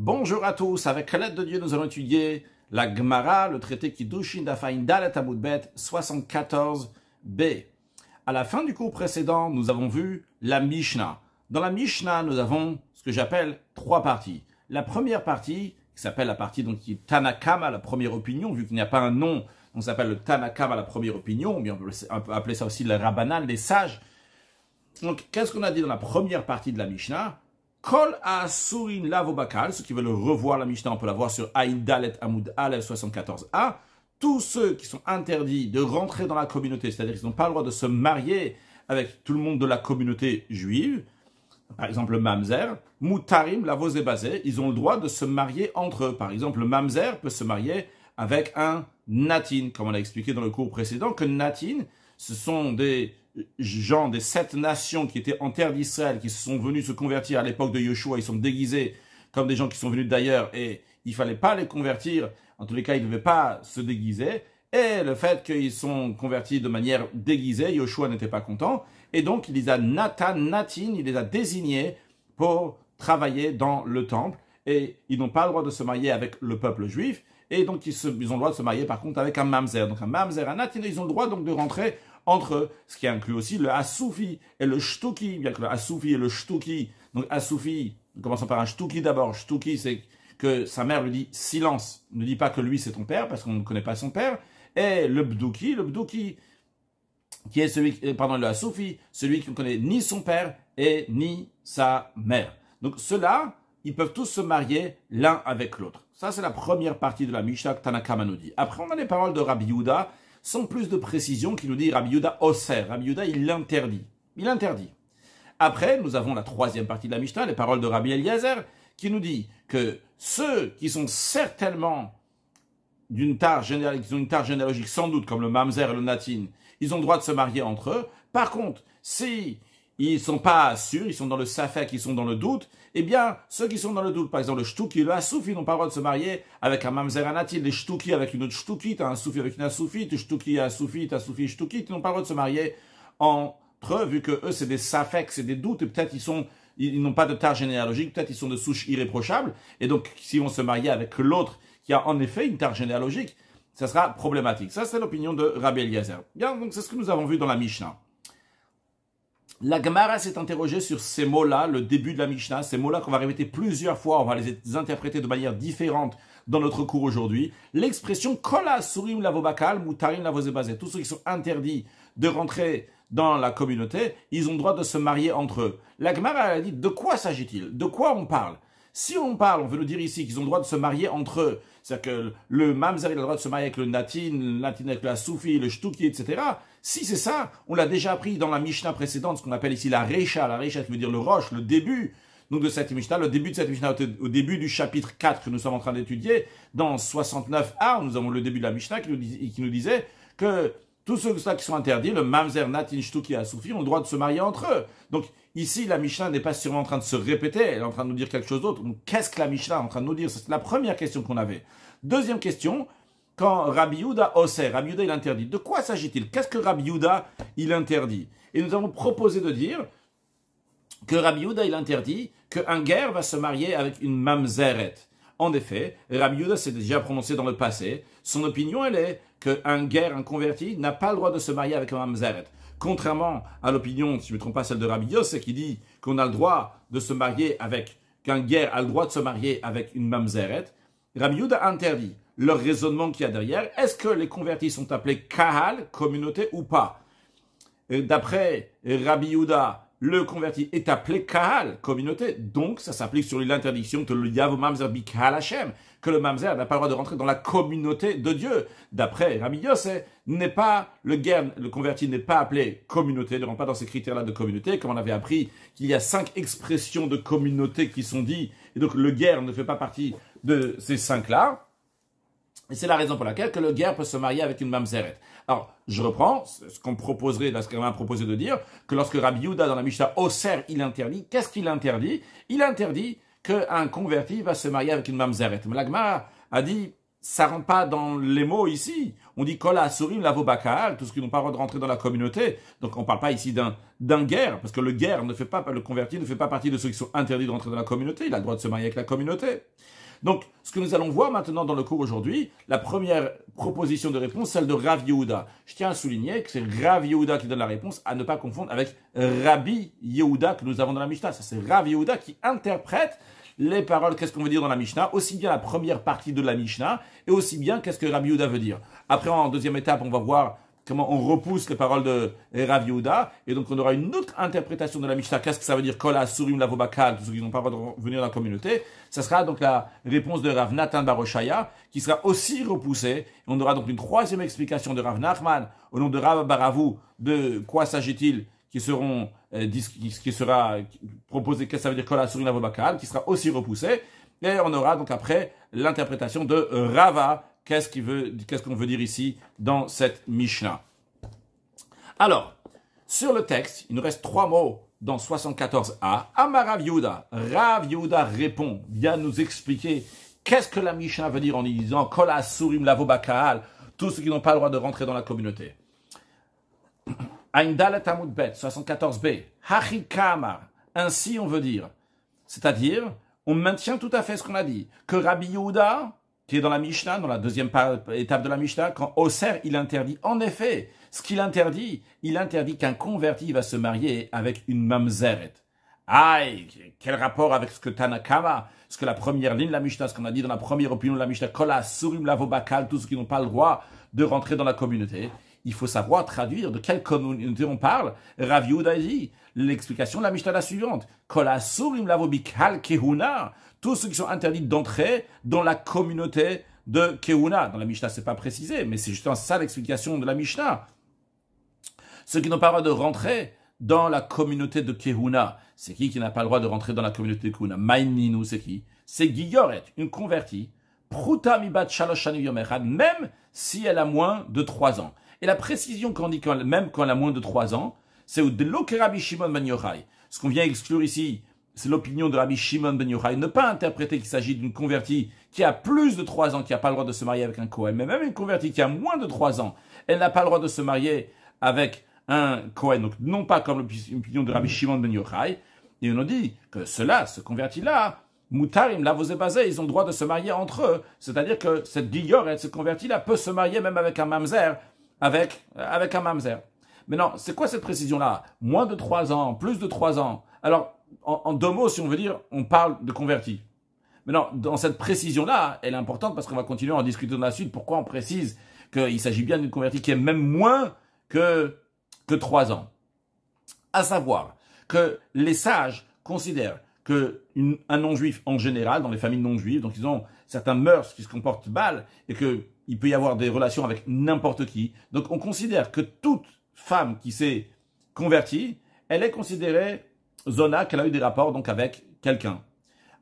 Bonjour à tous, avec l'aide de Dieu, nous allons étudier la Gemara, le traité qui Kiddushin Dafain Dalet Amudbet 74b. À la fin du cours précédent, nous avons vu la Mishnah. Dans la Mishnah, nous avons ce que j'appelle trois parties. La première partie, qui s'appelle la partie donc, qui est Tanakama, la première opinion, vu qu'il n'y a pas un nom, on s'appelle le Tanakama, la première opinion, mais on peut appeler ça aussi le Rabbanan, les sages. Donc, qu'est-ce qu'on a dit dans la première partie de la Mishnah Kol lavo bakal ceux qui veulent revoir la Mishnah, on peut la voir sur Dalet Hamoud Ale 74a. Tous ceux qui sont interdits de rentrer dans la communauté, c'est-à-dire qu'ils n'ont pas le droit de se marier avec tout le monde de la communauté juive, par exemple le Mamzer, Moutarim Lavozebazé, ils ont le droit de se marier entre eux. Par exemple, le Mamzer peut se marier avec un Natin, comme on l'a expliqué dans le cours précédent, que Natin, ce sont des gens des sept nations qui étaient en terre d'Israël, qui sont venus se convertir à l'époque de Yeshua, ils sont déguisés comme des gens qui sont venus d'ailleurs et il ne fallait pas les convertir. En tous les cas, ils ne devaient pas se déguiser. Et le fait qu'ils sont convertis de manière déguisée, Yeshua n'était pas content. Et donc, il les a nata, natin, il les a désignés pour travailler dans le temple. Et ils n'ont pas le droit de se marier avec le peuple juif. Et donc, ils, ont le droit de se marier, par contre, avec un mamzer. Donc, un mamzer, un natin, ils ont le droit donc de rentrer entre ce qui inclut aussi le Asoufi et le Shtuki, bien que le Asoufi et le Shtuki, donc Asoufi, commençons par un Shtuki d'abord, Shtuki c'est que sa mère lui dit silence, ne dit pas que lui c'est ton père, parce qu'on ne connaît pas son père, et le Bdouki, le Bdouki, qui est celui, euh, pardon, le Asoufi, celui qui ne connaît ni son père et ni sa mère. Donc ceux-là, ils peuvent tous se marier l'un avec l'autre. Ça, c'est la première partie de la Mishnah que Tanakama Après, on a les paroles de Rabbi Yehuda, sans plus de précision qui nous dit Rabbi Yuda Oser. Rabbi Yuda, il l'interdit. Il l'interdit. Après, nous avons la troisième partie de la Mishnah, les paroles de Rabbi Eliezer, qui nous dit que ceux qui sont certainement d'une tare, ont tare généalogique sans doute, comme le Mamzer et le Natin, ils ont le droit de se marier entre eux. Par contre, si ils sont pas sûrs, ils sont dans le safek, ils sont dans le doute, eh bien, ceux qui sont dans le doute, par exemple le shtuki, le asoufi, n'ont pas le droit de se marier avec un mamzeranati, les shtuki avec une autre shtuki, un soufi avec une asoufi, tu shtuki, asoufi, asoufi, shtuki, ils n'ont pas le droit de se marier entre eux, vu que eux, c'est des safek, c'est des doutes, et peut-être ils sont ils n'ont pas de tare généalogique, peut-être ils sont de souches irréprochables, et donc s'ils vont se marier avec l'autre qui a en effet une tare généalogique, ça sera problématique. Ça, c'est l'opinion de Rabbi Eliezer. Bien, donc c'est ce que nous avons vu dans la Mishnah. La Gemara s'est interrogée sur ces mots-là, le début de la Mishnah, ces mots-là qu'on va répéter plusieurs fois, on va les interpréter de manière différente dans notre cours aujourd'hui. L'expression kola surim lavobakal, mutarim tous ceux qui sont interdits de rentrer dans la communauté, ils ont le droit de se marier entre eux. La Gemara a dit, de quoi s'agit-il De quoi on parle si on parle, on veut nous dire ici qu'ils ont le droit de se marier entre eux, c'est-à-dire que le mamzer, a le droit de se marier avec le natin, le natin avec la soufi, le shtuki, etc. Si c'est ça, on l'a déjà appris dans la Mishnah précédente, ce qu'on appelle ici la Recha, la Recha qui veut dire le roche, le début, donc de cette Mishnah, le début de cette Mishnah, au début du chapitre 4 que nous sommes en train d'étudier, dans 69a, nous avons le début de la Mishnah qui nous, disait que tous ceux qui sont interdits, le Mamzer, Natin, Shtuki et soufi, ont le droit de se marier entre eux. Donc, Ici, la Mishnah n'est pas sûrement en train de se répéter, elle est en train de nous dire quelque chose d'autre. Qu'est-ce que la Mishnah est en train de nous dire C'est la première question qu'on avait. Deuxième question, quand Rabbi Yehuda osait, Rabbi il interdit. De quoi s'agit-il Qu'est-ce que Rabbi il interdit Et nous avons proposé de dire que Rabbi il interdit qu'un guerre va se marier avec une mamzeret. En effet, Rabbi s'est déjà prononcé dans le passé. Son opinion, elle est qu'un guerre, un converti, n'a pas le droit de se marier avec un mamzeret contrairement à l'opinion, si je ne me trompe pas, celle de Rabbi Yosef, qui dit qu'on a le droit de se marier avec, qu'un guerre a le droit de se marier avec une mamzeret, Rabbi Yuda interdit Le raisonnement qu'il y a derrière. Est-ce que les convertis sont appelés kahal, communauté, ou pas euh, D'après Rabbi le converti est appelé Kahal, communauté. Donc, ça s'applique sur l'interdiction que le Yav Mamzer Hashem, que le Mamzer n'a pas le droit de rentrer dans la communauté de Dieu. D'après Rami n'est pas, le guerre, le converti n'est pas appelé communauté, ne rentre pas dans ces critères-là de communauté, comme on avait appris qu'il y a cinq expressions de communauté qui sont dites, et donc le guerre ne fait pas partie de ces cinq-là. Et c'est la raison pour laquelle que le guerre peut se marier avec une mamzerette. Alors, je reprends ce qu'on proposerait, ce a proposé de dire, que lorsque Rabbi Yuda dans la Mishnah serre, il interdit, qu'est-ce qu'il interdit Il interdit qu'un converti va se marier avec une mamzeret. Malagma a dit, ça rentre pas dans les mots ici. On dit Kola lavo bakal », tout ce qui n'ont pas le droit de rentrer dans la communauté. Donc on ne parle pas ici d'un d'un guerre, parce que le guerre ne fait pas, le converti ne fait pas partie de ceux qui sont interdits de rentrer dans la communauté. Il a le droit de se marier avec la communauté. Donc, ce que nous allons voir maintenant dans le cours aujourd'hui, la première proposition de réponse, celle de Rav Yehuda. Je tiens à souligner que c'est Rav Yehuda qui donne la réponse, à ne pas confondre avec Rabbi Yehuda que nous avons dans la Mishnah. Ça, c'est Rav Yehuda qui interprète les paroles, qu'est-ce qu'on veut dire dans la Mishnah, aussi bien la première partie de la Mishnah, et aussi bien qu'est-ce que Rabbi Yehuda veut dire. Après, en deuxième étape, on va voir comment on repousse les paroles de Rav et donc on aura une autre interprétation de la Mishnah. Qu'est-ce que ça veut dire Kola Surim Lavobakal, tous ceux qui n'ont pas le de venir dans la communauté Ça sera donc la réponse de Rav Nathan Baroshaya, qui sera aussi repoussée. on aura donc une troisième explication de Rav Nachman, au nom de Rav Baravou, de quoi s'agit-il qui seront ce euh, qui sera proposé qu'est-ce que ça veut dire Kola Surim qui sera aussi repoussée. Et on aura donc après l'interprétation de Rava Qu'est-ce qu'on veut, dire ici dans cette Mishnah Alors, sur le texte, il nous reste trois mots dans 74a. Amar Yuda, Yehuda, Rav répond, vient nous expliquer qu'est-ce que la Mishnah veut dire en disant Kol Asurim Lavo Bakaal, tous ceux qui n'ont pas le droit de rentrer dans la communauté. Aïndalet Bet, 74b. Hachikama, ainsi on veut dire. C'est-à-dire, on maintient tout à fait ce qu'on a dit, que Rabbi Yehuda qui est dans la Mishnah, dans la deuxième étape de la Mishnah, quand Oser, il interdit. En effet, ce qu'il interdit, il interdit qu'un converti va se marier avec une mamzeret. Aïe, quel rapport avec ce que Tanakama, ce que la première ligne de la Mishnah, ce qu'on a dit dans la première opinion de la Mishnah, Kola, Surim, bakal » tous ceux qui n'ont pas le droit de rentrer dans la communauté. Il faut savoir traduire de quelle communauté on parle. Rav Yehuda dit, l'explication de la Mishnah la suivante. Kola, Surim, bikal Kehuna, tous ceux qui sont interdits d'entrer dans la communauté de Keuna. Dans la Mishnah, c'est pas précisé, mais c'est justement ça l'explication de la Mishnah. Ceux qui n'ont pas le droit de rentrer dans la communauté de Kehuna, c'est qui qui n'a pas le droit de rentrer dans la communauté de Kehuna nous c'est qui C'est Guilloret, une convertie. Pruta mibat même si elle a moins de 3 ans. Et la précision qu'on dit même quand elle a moins de 3 ans, c'est au de Shimon ben Ce qu'on vient exclure ici, c'est l'opinion de Rabbi Shimon ben Yochai, ne pas interpréter qu'il s'agit d'une convertie qui a plus de 3 ans, qui n'a pas le droit de se marier avec un Kohen, mais même une convertie qui a moins de 3 ans, elle n'a pas le droit de se marier avec un Kohen, donc non pas comme l'opinion de Rabbi mm-hmm. Shimon ben Yochai, et on nous dit que cela, là ce converti-là, Moutarim, là, vous basé, ils ont le droit de se marier entre eux, c'est-à-dire que cette Dior, elle se convertie-là, peut se marier même avec un Mamzer, avec, avec un Mamzer. Mais non, c'est quoi cette précision-là Moins de 3 ans, plus de 3 ans alors, en, deux mots, si on veut dire, on parle de convertis. Maintenant, dans cette précision-là, elle est importante parce qu'on va continuer à en discuter dans la suite. Pourquoi on précise qu'il s'agit bien d'une convertie qui est même moins que, que ans À savoir que les sages considèrent qu'un non-juif en général, dans les familles non-juives, donc ils ont certains mœurs qui se comportent mal et qu'il peut y avoir des relations avec n'importe qui. Donc on considère que toute femme qui s'est convertie, elle est considérée Zona qu'elle a eu des rapports donc avec quelqu'un.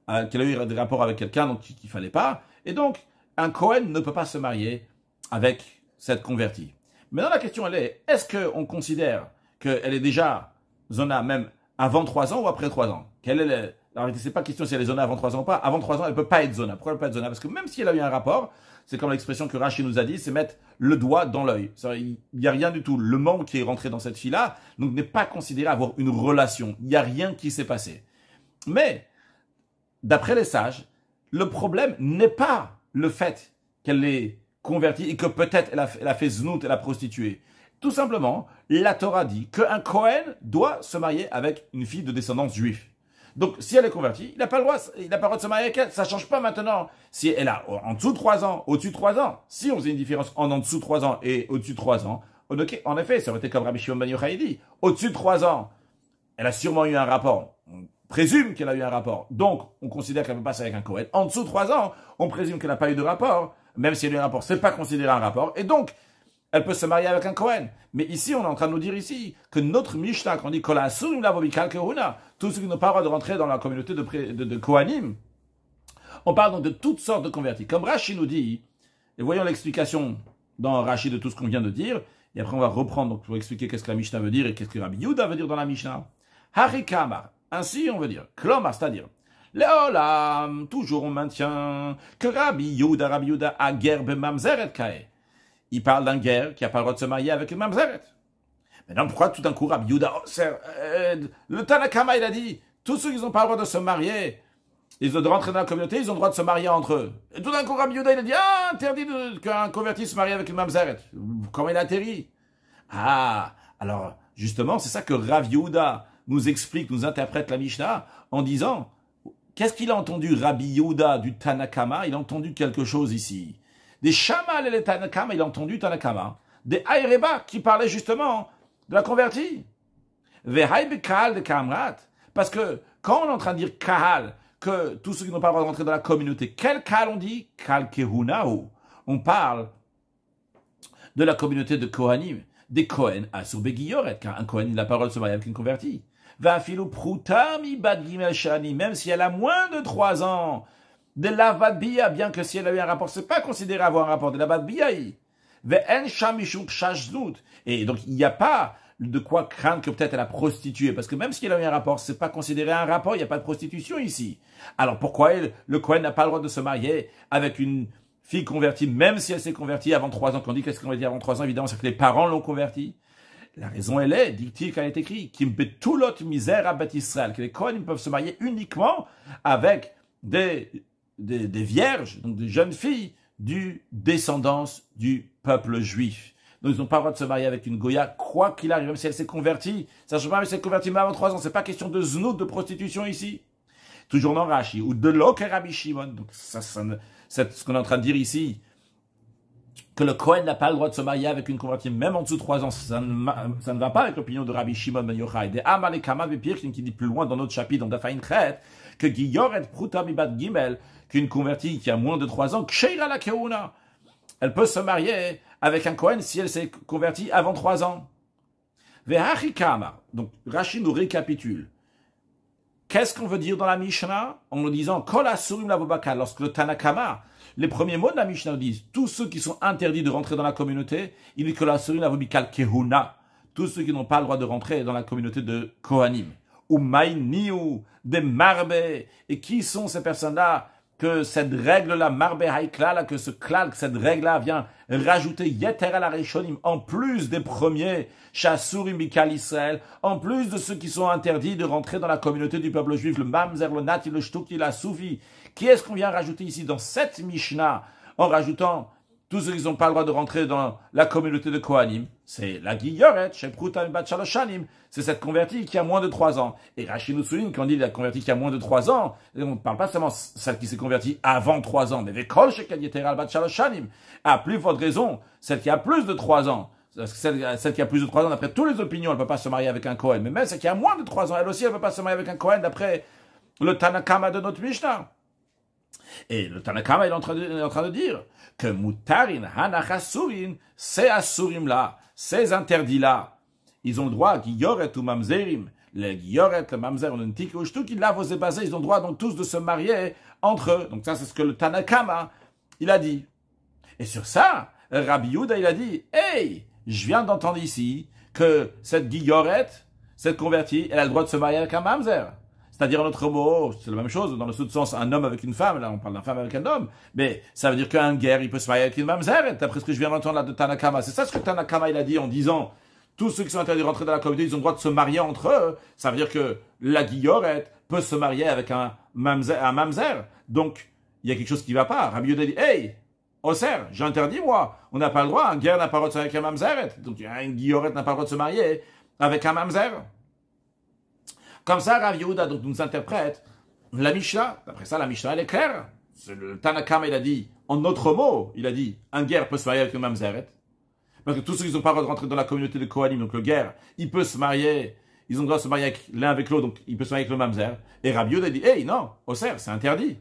Euh, qu'elle a eu des rapports avec quelqu'un donc ne fallait pas. Et donc, un Cohen ne peut pas se marier avec cette convertie. Maintenant, la question, elle est, est-ce qu'on considère qu'elle est déjà Zona même avant 3 ans ou après 3 ans Quelle est c'est pas question si elle est zona avant 3 ans ou pas. Avant 3 ans, elle peut pas être zona. Pourquoi elle peut pas être zona Parce que même si elle a eu un rapport, c'est comme l'expression que Rashi nous a dit, c'est mettre le doigt dans l'œil. Il n'y a rien du tout. Le manque qui est rentré dans cette fille-là, n'est pas considéré avoir une relation. Il n'y a rien qui s'est passé. Mais, d'après les sages, le problème n'est pas le fait qu'elle est convertie et que peut-être elle, elle, a fait znout, elle a prostitué. Tout simplement, la Torah dit qu'un Kohen doit se marier avec une fille de descendance juive. Donc, si elle est convertie, il n'a pas le droit, il n'a pas le de se marier avec elle. Ça change pas maintenant. Si elle a en dessous de 3 ans, au-dessus de 3 ans, si on faisait une différence en en dessous de 3 ans et au-dessus de 3 ans, oh, ok. en effet, ça aurait été comme Rabbi Shimon Ben Yochai Au-dessus de 3 ans, elle a sûrement eu un rapport. On présume qu'elle a eu un rapport. Donc, on considère qu'elle peut passer avec un Kohen. En dessous de 3 ans, on présume qu'elle n'a pas eu de rapport, même si elle a eu un rapport. C'est pas considéré un rapport. Et donc, elle peut se marier avec un Kohen. Mais ici, on est en train de nous dire ici que notre Mishnah, quand on dit tous ceux qui ce qui nous droit de rentrer dans la communauté de, de, Kohanim, on parle donc de toutes sortes de convertis. Comme Rashi nous dit, et voyons l'explication dans Rashi de tout ce qu'on vient de dire, et après on va reprendre pour expliquer qu'est-ce que la Mishnah veut dire et qu'est-ce que Rabbi Yuda veut dire dans la Mishnah. Harikamar, ainsi on veut dire, Kloma, c'est-à-dire, Leolam, toujours on maintient que Rabbi Yuda, Rabbi Yuda, Agerbe Mamzeret Kae il parle d'un guerre qui a pas le droit de se marier avec le Mais non, pourquoi tout d'un coup, Rabbi Yuda, oh, euh, le Tanakama, il a dit, tous ceux qui n'ont pas le droit de se marier, ils ont de rentrer dans la communauté, ils ont le droit de se marier entre eux. Et tout d'un coup, Rabbi Yuda, il a dit, ah, interdit qu'un converti se marie avec une Mamzeret. Comment il a atterri Ah, alors, justement, c'est ça que Rabbi Yuda nous explique, nous interprète la Mishnah, en disant, qu'est-ce qu'il a entendu Rabbi Yuda du Tanakama Il a entendu quelque chose ici. Des Shamal et Tanakama, il a entendu Tanakama. Hein. Des Aireba, qui parlait justement de la convertie. de Kamrat. Parce que quand on est en train de dire Kahal, que tous ceux qui n'ont pas le droit de rentrer dans la communauté, quel Kahal on dit Kahal Kehunao. On parle de la communauté de Kohanim, des Kohen à Sourbeguilloret, car un Kohen, la parole se marie avec une convertie. Va filou shani, même si elle a moins de trois ans, de la bien que si elle a eu un rapport, c'est pas considéré avoir un rapport de la l'avabia. Et donc, il n'y a pas de quoi craindre que peut-être elle a prostitué, parce que même si elle a eu un rapport, c'est pas considéré un rapport, il n'y a pas de prostitution ici. Alors pourquoi le Cohen n'a pas le droit de se marier avec une fille convertie, même si elle s'est convertie avant trois ans, qu'on dit qu'elle s'est convertie avant trois ans, évidemment, c'est que les parents l'ont convertie. La raison, elle est, dit-il quand elle est écrit, Kim l'autre misère à Israël, que les ne peuvent se marier uniquement avec des des, vierges, donc des jeunes filles, du descendance du peuple juif. Donc ils n'ont pas le droit de se marier avec une Goya, quoi qu'il arrive, même si elle s'est convertie. Ça change pas, même si elle s'est convertie même avant trois ans. C'est pas question de znout, de prostitution ici. Toujours dans rachi ou de l'Oker Rabbi Shimon. Donc ça, c'est ce qu'on est en train de dire ici. Que le Kohen n'a pas le droit de se marier avec une convertie, même en dessous de trois ans. Ça ne, va pas avec l'opinion de Rabbi Shimon Ben Yochai. Des Amalekama Bepirkin qui dit plus loin dans notre chapitre, dans Dafain Chet, que Giyoret Pruta Gimel, qu'une convertie qui a moins de 3 ans, la elle peut se marier avec un Kohen si elle s'est convertie avant 3 ans. Donc Rachid nous récapitule. Qu'est-ce qu'on veut dire dans la Mishnah En nous disant lorsque le Tanakama, les premiers mots de la Mishnah disent tous ceux qui sont interdits de rentrer dans la communauté, il dit tous ceux qui n'ont pas le droit de rentrer dans la communauté de Kohanim. Ou Mainiu, des Marbe. Et qui sont ces personnes-là que cette règle-là, Marbe Haïkla, que ce klal, que cette règle-là vient rajouter Yeter la en plus des premiers Chassurim Mikal en plus de ceux qui sont interdits de rentrer dans la communauté du peuple juif, le Mamzer, le Nati, le Shtuki, la Soufi. Qui est-ce qu'on vient rajouter ici dans cette Mishnah en rajoutant tous ceux qui n'ont pas le droit de rentrer dans la communauté de Kohanim, c'est la Guilloret, Shanim, c'est cette convertie qui a moins de 3 ans. Et Rachid nous souligne on dit la convertie qui a moins de 3 ans, on ne parle pas seulement celle qui s'est convertie avant 3 ans, mais Vekol Shekadieteral Shanim, à plus forte raison, celle qui a plus de 3 ans. que celle, qui a plus de 3 ans, d'après toutes les opinions, elle ne peut pas se marier avec un Kohen. Mais même celle qui a moins de 3 ans, elle aussi, elle ne peut pas se marier avec un Kohen, d'après le Tanakama de notre Mishnah. Et le Tanakama est en train de, dire que mutarin Hanachasurin, ces Asurim-là, ces interdits-là, ils ont le droit, Guilloret ou Mamzerim, les Guilloret, le Mamzer, tout ils ont droit donc tous de se marier entre eux. Donc ça, c'est ce que le Tanakama, il a dit. Et sur ça, Rabbi Yuda il a dit, Hey, je viens d'entendre ici que cette Guilloret, cette convertie, elle a le droit de se marier avec un Mamzer. C'est-à-dire, un autre mot, c'est la même chose, dans le sous sens, un homme avec une femme, là, on parle d'un femme avec un homme, mais ça veut dire qu'un guerre, il peut se marier avec une mamzeret, Après ce que je viens d'entendre de Tanakama. C'est ça ce que Tanakama, il a dit en disant, tous ceux qui sont interdits de rentrer dans la communauté, ils ont le droit de se marier entre eux. Ça veut dire que la guillorette peut se marier avec un mamzer. Un mamzer. Donc, il y a quelque chose qui va pas. Rabbi Yehuda dit, hey, Oser, j'interdis moi. On n'a pas le droit, un guerre n'a pas le droit de se marier avec un mamzeret. Donc, un guillorette n'a pas le droit de se marier avec un mamzer. Comme ça, Rav Yehuda donc, nous interprète la Mishnah. D'après ça, la Mishnah, elle est claire. le Tanakam, il a dit, en autre mot, il a dit, un guerre peut se marier avec une mamzeret. Parce que tous ceux qui le sont pas rentrés dans la communauté de Kohanim, donc le guerre, il peut se marier, ils ont le droit de se marier l'un avec l'autre, donc il peut se marier avec le mamzer. Et Rav Yehuda dit, hey, non, au serf, c'est interdit.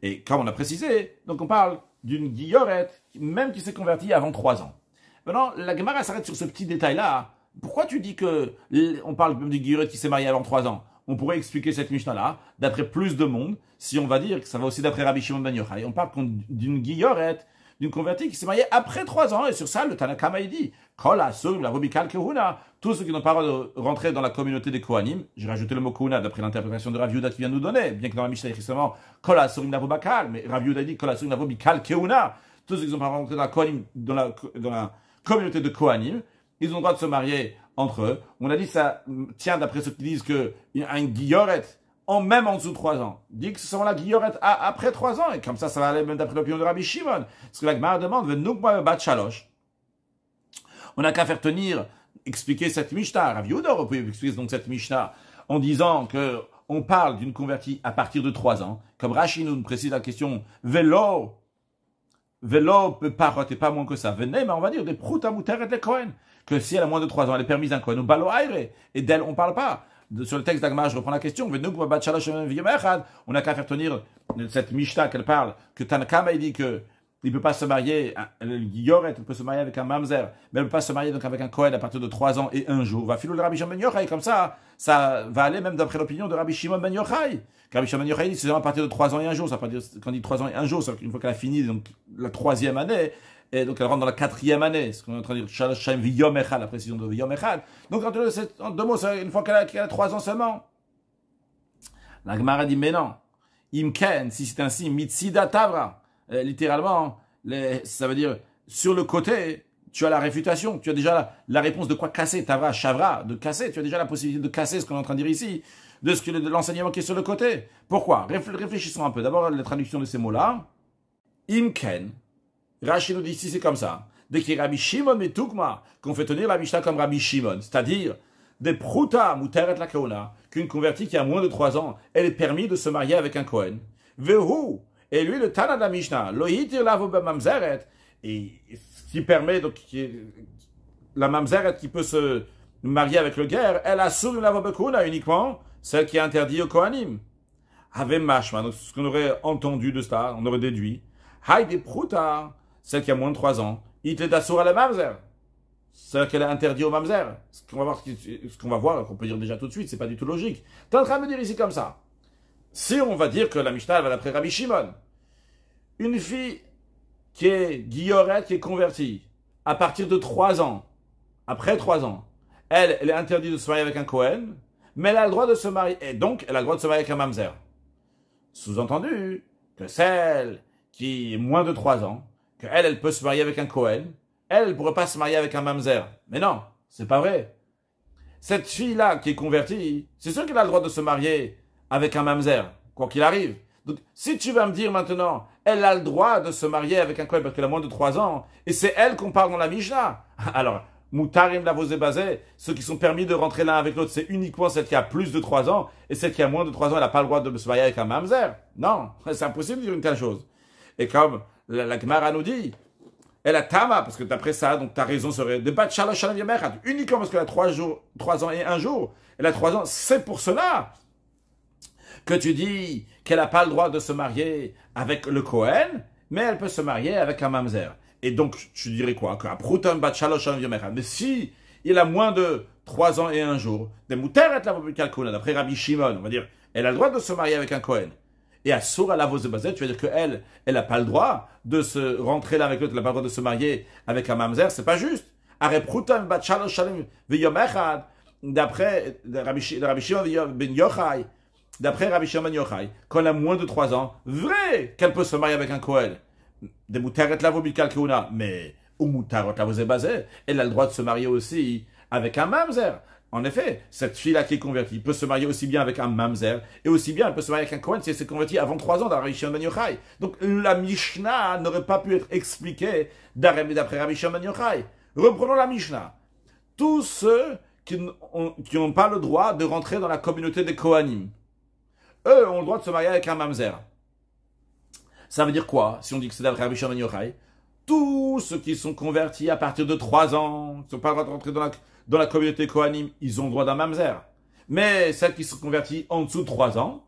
Et comme on a précisé, donc on parle d'une guillorette, même qui s'est convertie avant trois ans. Maintenant, la Gemara s'arrête sur ce petit détail-là, pourquoi tu dis que on parle même du qui s'est marié avant 3 ans On pourrait expliquer cette Mishnah-là d'après plus de monde, si on va dire que ça va aussi d'après Rabbi Shimon Ben Yochai. On parle d'une guillorette, d'une convertie qui s'est mariée après 3 ans, et sur ça, le Tanakama il dit Kola, la Rubikal Kehuna, tous ceux qui n'ont pas de rentrer dans la communauté des Kohanim, j'ai rajouté le mot Kohuna d'après l'interprétation de Raviuda qui vient nous donner, bien que dans la Mishnah il justement Kola, la Rubakal, mais Raviuda dit Kola, la Rubikal Kehuna, tous ceux qui n'ont pas rentré dans la, Kohanim, dans la, dans la communauté de Kohanim, ils ont le droit de se marier entre eux. On a dit ça tient d'après ce qu'ils disent a un guillorette, en même en dessous de 3 ans, dit que ce sont la guillorette après trois ans, et comme ça, ça va aller même d'après l'opinion de Rabbi Shimon. Ce que la Gemara demande, on n'a qu'à faire tenir, expliquer cette Mishnah. Rav Yehuda peut expliquer donc cette Mishnah en disant que on parle d'une convertie à partir de trois ans, comme Rashi nous précise la question, vélo, vélo, peut pas moins que ça. Venez, mais on va dire des proutes à et les Cohen que si elle a moins de 3 ans, elle est permise d'un Kohen et d'elle, on ne parle pas. Sur le texte d'Agma, je reprends la question. On n'a qu'à faire tenir cette Mishta qu'elle parle, que Tanakama, il dit qu'il ne peut pas se marier, Yoret, elle peut se marier avec un mamzer, mais elle ne peut pas se marier donc avec un Kohen à partir de 3 ans et un jour. Va filer le Rabbi Shimon ben Yochai, comme ça, ça va aller même d'après l'opinion de Rabbi Shimon Ben Yochai. Rabbi Shimon ben Yochai dit c'est à partir de 3 ans et un jour, ça veut dire, quand il dit 3 ans et un jour, c'est une fois qu'elle a fini donc, la troisième année, et donc elle rentre dans la quatrième année, ce qu'on est en train de dire, la précision de Viyom Donc en deux mots, une fois qu'elle a, trois ans seulement. La Gemara dit, mais non, Imken, si c'est ainsi, Mitsida Tavra, euh, littéralement, ça veut dire, sur le côté, tu as la réfutation, tu as déjà la, réponse de quoi casser, Tavra, shavra de casser, tu as déjà la possibilité de casser ce qu'on est en train de dire ici, de, ce l'enseignement qui est sur le côté. Pourquoi Réfléchissons un peu. D'abord, la traduction de ces mots-là. Imken, Rachid nous dit ici, c'est comme ça. qui Rabbi Shimon Tukma, qu'on fait tenir la Mishnah comme Rabbi Shimon, c'est-à-dire des prouta mouteret la kauna, qu'une convertie qui a moins de trois ans, elle est permis de se marier avec un Kohen. Vehu, et lui le Tana de la Mishnah, lavo mamzeret, et ce qui permet, donc, la mamzeret qui peut se marier avec le guerre, elle a la lavo uniquement celle qui est interdite au Kohanim. Ave mashma, ce qu'on aurait entendu de ça, on aurait déduit. des prouta, celle qui a moins de 3 ans, il te à la mamzer. celle qu'elle a interdit au mamzer. Ce qu'on va voir, ce qu'on va voir, qu'on peut dire déjà tout de suite, c'est pas du tout logique. T'es en train de me dire ici comme ça. Si on va dire que la Mishnah va d'après Rabbi Shimon, une fille qui est guillorette, qui est convertie, à partir de 3 ans, après 3 ans, elle, elle est interdite de se marier avec un Cohen, mais elle a le droit de se marier, et donc elle a le droit de se marier avec un mamzer. Sous-entendu que celle qui est moins de 3 ans, qu'elle, elle peut se marier avec un Kohen, elle, ne pourrait pas se marier avec un Mamzer. Mais non, c'est pas vrai. Cette fille-là qui est convertie, c'est sûr qu'elle a le droit de se marier avec un Mamzer, quoi qu'il arrive. Donc, si tu vas me dire maintenant, elle a le droit de se marier avec un Kohen parce qu'elle a moins de 3 ans, et c'est elle qu'on parle dans la Mishnah. Alors, Moutarim Lavosé Bazé, ceux qui sont permis de rentrer l'un avec l'autre, c'est uniquement celle qui a plus de 3 ans, et celle qui a moins de 3 ans, elle n'a pas le droit de se marier avec un mamzer. Non, c'est impossible de dire une telle chose. Et comme la, Gemara nous dit, elle a tama, parce que d'après ça, donc ta raison serait de battre uniquement parce qu'elle a trois, jours, trois ans et un jour. Elle a trois ans, c'est pour cela que tu dis qu'elle n'a pas le droit de se marier avec le Kohen, mais elle peut se marier avec un mamzer. Et donc, tu dirais quoi que bat Mais si il a moins de trois ans et un jour, des la d'après Rabbi Shimon, on va dire, elle a le droit de se marier avec un Kohen et à Sour la de tu veux dire qu'elle, elle n'a pas le droit de se rentrer là avec l'autre, elle n'a pas le droit de se marier avec un mamzer, c'est pas juste. D'après Rabbi Shimon ben Yochai, d'après Rabbi Shimon ben Yochai, quand elle a moins de 3 ans, vrai qu'elle peut se marier avec un koel. mais ou elle a le droit de se marier aussi avec un mamzer. En effet, cette fille-là qui est convertie peut se marier aussi bien avec un mamzer, et aussi bien elle peut se marier avec un Kohen si elle s'est convertie avant trois ans d'un ben Shimon Yochai. Donc la Mishnah n'aurait pas pu être expliquée d'après Rabbi Shimon ben Yochai. Reprenons la Mishnah. Tous ceux qui n'ont pas le droit de rentrer dans la communauté des Kohanim, eux ont le droit de se marier avec un mamzer. Ça veut dire quoi si on dit que c'est d'après Rabbi ben Yochai tous ceux qui sont convertis à partir de 3 ans, qui n'ont pas le droit de rentrer dans la, communauté Kohanim, ils ont le droit d'un mamzer. Mais celle qui se convertit en dessous de 3 ans,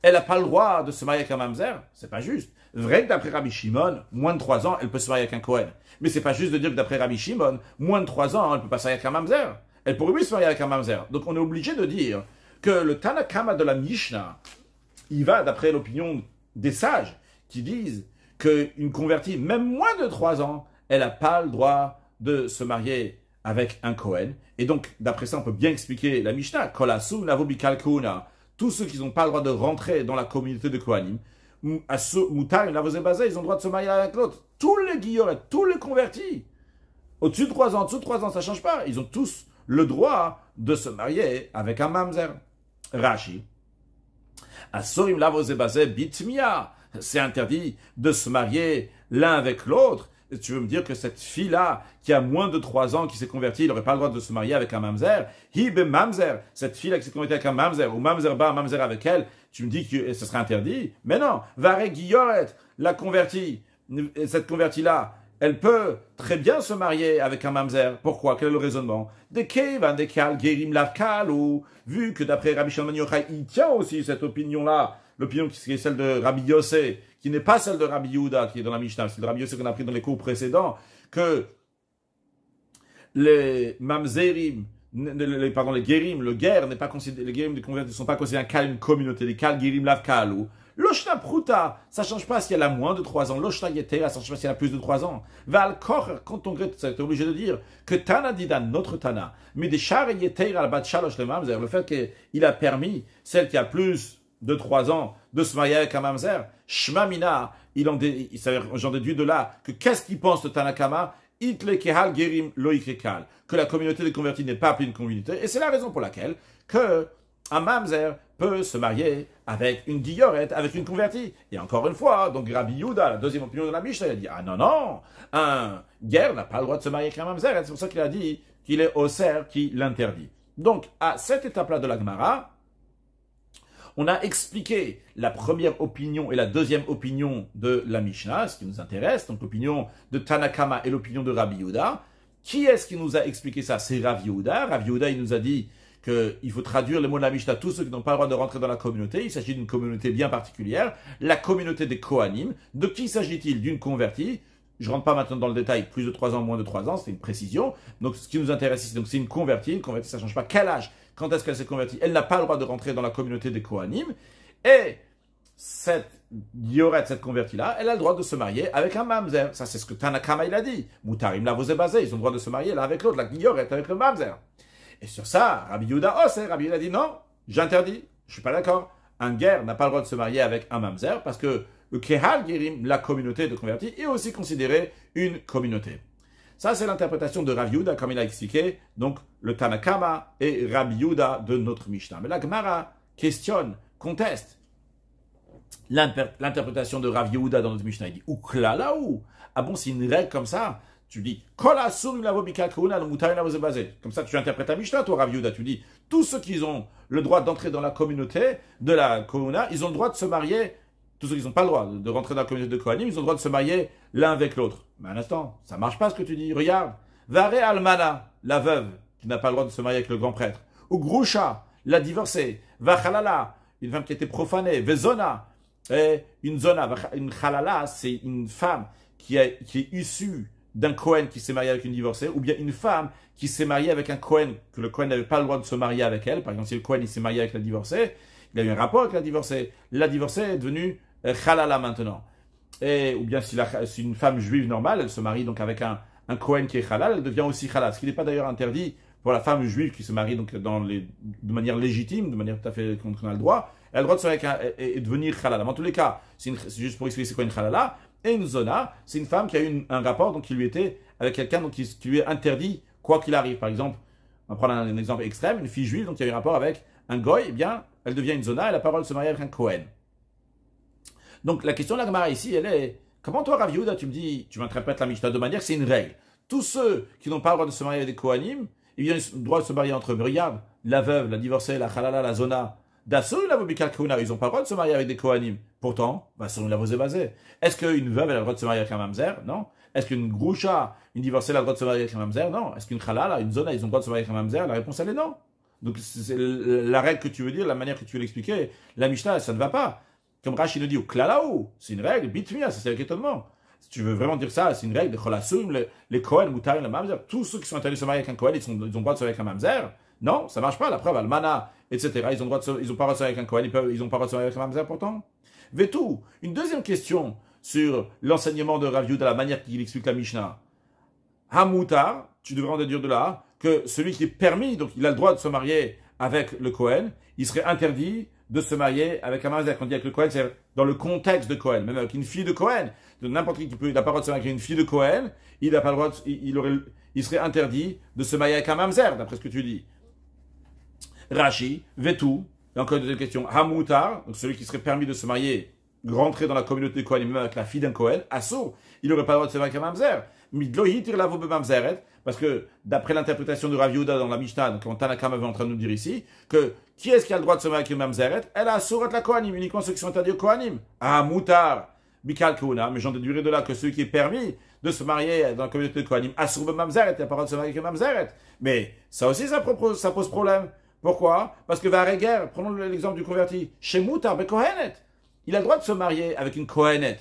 elle n'a pas le droit de se marier avec un mamzer. C'est pas juste. Vrai que d'après Rabbi Shimon, moins de 3 ans, elle peut se marier avec un Kohen. Mais c'est pas juste de dire que d'après Rabbi Shimon, moins de 3 ans, elle peut pas se marier avec un mamzer. Elle pourrait oui se marier avec un mamzer. Donc on est obligé de dire que le Tanakama de la Mishnah, il va d'après l'opinion des sages qui disent qu'une convertie, même moins de 3 ans, elle n'a pas le droit de se marier avec un Kohen. Et donc, d'après ça, on peut bien expliquer la Mishnah. Tous ceux qui n'ont pas le droit de rentrer dans la communauté de Kohanim, ils ont le droit de se marier avec l'autre. Tous les guillemets, tous les convertis, au-dessus de 3 ans, en dessous 3 ans, ça ne change pas. Ils ont tous le droit de se marier avec un mamzer. Rashi. lavozebaze bitmiya » c'est interdit de se marier l'un avec l'autre. tu veux me dire que cette fille-là, qui a moins de trois ans, qui s'est convertie, il n'aurait pas le droit de se marier avec un mamzer Hibe mamzer Cette fille-là qui s'est convertie avec un mamzer, ou mamzer bar, mamzer avec elle, tu me dis que ce serait interdit Mais non Vare Guilloret, la convertie, cette convertie-là, elle peut très bien se marier avec un mamzer. Pourquoi Quel est le raisonnement De van de Kal, ou vu que d'après Rabbi Shalman ben Yochai, il tient aussi cette opinion-là, l'opinion qui est celle de Rabbi Yossé, qui n'est pas celle de Rabbi Yuda qui est dans la Mishnah, c'est le Rabbi Yossé qu'on a pris dans les cours précédents, que les mamzerim, pardon, les guérim, le guerre n'est pas considéré, les ne sont pas considérés comme une communauté, les kal guérim lav kalou. L'oshna pruta, ça change pas s'il elle a moins de 3 ans. L'oshna yetera, ça change pas si elle a plus de 3 ans. Val quand on est ça obligé de dire que Tana Didan, notre Tana, mais des char yetera al bat le mamzer, le fait qu'il a permis celle qui a plus de trois ans de se marier avec un mamzer, Shmamina, il en dé, j'en déduis de là que qu'est-ce qu'il pense de Tanakama que la communauté des convertis n'est pas plus une communauté, et c'est la raison pour laquelle que un mamzer peut se marier avec une guillorette, avec une convertie. Et encore une fois, donc Rabbi Yuda, la deuxième opinion de la Mishnah, il a dit Ah non, non, un guerre n'a pas le droit de se marier avec un mamzer, c'est pour ça qu'il a dit qu'il est au qui l'interdit. Donc, à cette étape-là de la Gemara, on a expliqué la première opinion et la deuxième opinion de la Mishnah, ce qui nous intéresse, donc l'opinion de Tanakama et l'opinion de Rabbi Yehuda. Qui est-ce qui nous a expliqué ça C'est Rabbi Yehuda. Rabbi Yehuda, il nous a dit qu'il faut traduire les mots de la Mishnah, à tous ceux qui n'ont pas le droit de rentrer dans la communauté. Il s'agit d'une communauté bien particulière, la communauté des Kohanim. De qui s'agit-il D'une convertie. Je ne rentre pas maintenant dans le détail, plus de 3 ans, moins de 3 ans, c'est une précision. Donc ce qui nous intéresse ici, donc c'est une convertie. Une convertie, ça change pas quel âge, quand est-ce qu'elle s'est convertie, elle n'a pas le droit de rentrer dans la communauté des Kohanim. Et cette Yoret, cette convertie-là, elle a le droit de se marier avec un mamzer. Ça, c'est ce que Tanakama, il a dit. Moutarim la basé, ils ont le droit de se marier là avec l'autre, la yoreh avec le mamzer. Et sur ça, Rabbi Yehuda Oser, hein. Rabbi a dit non, j'interdis, je suis pas d'accord. Un guerre n'a pas le droit de se marier avec un mamzer parce que le Kehal la communauté de convertis, est aussi considérée une communauté. Ça, c'est l'interprétation de Rav comme il a expliqué, donc le Tanakama et Rav de notre Mishnah. Mais la Gemara questionne, conteste l'interprétation de Rav dans notre Mishnah. Il dit ou Ah bon, c'est une règle comme ça Tu dis Comme ça, tu interprètes la Mishnah, toi, Rav Tu dis Tous ceux qui ont le droit d'entrer dans la communauté de la Kouna, ils ont le droit de se marier tous ceux qui n'ont pas le droit de rentrer dans la communauté de Kohanim, ils ont le droit de se marier l'un avec l'autre. Mais un instant, ça marche pas ce que tu dis. Regarde, Varé Almana, la veuve, qui n'a pas le droit de se marier avec le grand prêtre. Ou Groucha, la divorcée. Vachalala, une femme qui a été profanée. Vezona, une zona. Une halala, c'est une femme qui, qui est issue d'un Kohen qui s'est marié avec une divorcée, ou bien une femme qui s'est mariée avec un Kohen. que le Kohen n'avait pas le droit de se marier avec elle. Par exemple, si le Kohen s'est marié avec la divorcée, il a eu un rapport avec la divorcée. La divorcée est devenue euh, halala maintenant. ou bien si, une femme juive normale, elle se marie donc avec un, Kohen qui est halal, elle devient aussi halal. Ce qui n'est pas d'ailleurs interdit pour la femme juive qui se marie donc de manière légitime, de manière tout à fait qu'on a le droit, elle a le droit de se marier et, devenir halala. Mais en tous les cas, c'est juste pour expliquer c'est quoi une halala. Et une zona, c'est une femme qui a eu un rapport donc qui lui était avec quelqu'un qui, lui est interdit quoi qu'il arrive. Par exemple, on va prendre un, exemple extrême, une fille juive donc qui a eu un rapport avec un goy, eh bien, elle devient une zona, et la parole se marie avec un Kohen. Donc la question de la Gemara ici, elle est, comment toi Rav Yehuda, tu me dis, tu m'interprètes la Mishnah de manière que c'est une règle. Tous ceux qui n'ont pas le droit de se marier avec des Kohanim, ils ont le droit de se marier entre eux. regarde, la veuve, la divorcée, la halala, la zona, Dassoul la ils n'ont pas le droit de se marier avec des Kohanim. Pourtant, bah, selon la est basée. Est-ce qu'une veuve, elle a le droit de se marier avec un mamzer Non. Est-ce qu'une groucha, une divorcée, a le droit de se marier avec un mamzer Non. Est-ce qu'une halala, une zona, ils ont le droit de se marier avec un mamzer La réponse, elle est non. Donc, c'est la règle que tu veux dire, la manière que tu veux l'expliquer, la Mishnah, ça ne va pas. Comme Rashi le dit, au klalaou, c'est une règle, bitmia, c'est avec étonnement. Si tu veux vraiment dire ça, c'est une règle, les les Kohen, et le Mamzer, tous ceux qui sont interdits de se marier avec un Kohen, ils, ont le droit de se marier avec un Mamzer. Non, ça marche pas, la preuve, le Mana, etc. Ils ont, droit de ils ont pas le droit de se marier avec un Kohen, ils, n'ont pas le droit de se marier avec un Mamzer pourtant. tout. une deuxième question sur l'enseignement de Rav de la manière qu'il explique la Mishnah. Hamoutar, tu devrais en déduire de là, que celui qui est permis, donc il a le droit de se marier avec le Kohen, il serait interdit de se marier avec un mamzer. Quand on dit avec le Cohen, c'est dans le contexte de Cohen, même avec une fille de Cohen. N'importe qui qui peut, il n'a pas le droit de se marier avec une fille de Cohen, il n'a pas le droit, il, serait interdit de se marier avec un mamzer, d'après ce que tu dis. Rashi, Vetu, et encore une deuxième question, Hamoutar, donc celui qui serait permis de se marier, rentrer dans la communauté de Cohen, même avec la fille d'un Cohen, Asso, il n'aurait pas le droit de se marier avec un mamzer la mamzeret, parce que d'après l'interprétation de Rav Yehuda dans la Mishnah, donc Tanakham avait en train de nous dire ici, que qui est-ce qui a le droit de se marier avec une mamzeret Elle a surat la kohanim, uniquement ceux qui sont interdits au kohanim. Ah, moutar Bikal Kouna, mais j'en déduirai de là que celui qui est permis de se marier dans la communauté de Kohanim, Asur Mamzeret, il n'a pas le droit de se marier avec Mamzeret. Mais ça aussi, ça, ça pose problème. Pourquoi Parce que Vareger, prenons l'exemple du converti, chez Moutar Bekohenet, il a le droit de se marier avec une Kohenet.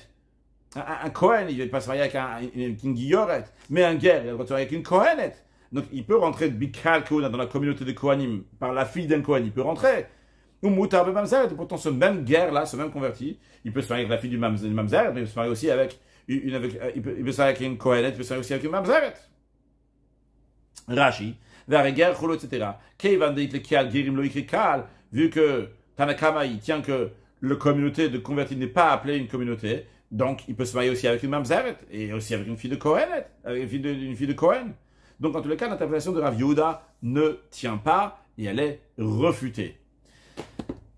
Un, Kohen, il ne va pas se marier avec, un, king une mais un guerre, il va se marier avec une Kohenet. Donc il peut rentrer de Bikal dans la communauté de Kohanim, par la fille d'un Kohen, il peut rentrer. Ou Moutar Mamzer, pourtant ce même guerre-là, ce même converti, il peut se marier avec la fille du Mamzer, mais il peut se marier aussi avec une, avec, euh, il, peut, se marier avec une Kohenet, il peut se marier aussi avec une Rachi, Rashi, les Cholo, etc. Kevan deit le Girim lo vu que Tanakamai, tient que la communauté de convertis n'est pas appelée une communauté, donc, il peut se marier aussi avec une Mamzeret, et aussi avec une fille de Cohen, avec euh, fille de, Cohen. Donc, en tous les cas, l'interprétation de Rav Yehuda ne tient pas, et elle est refutée.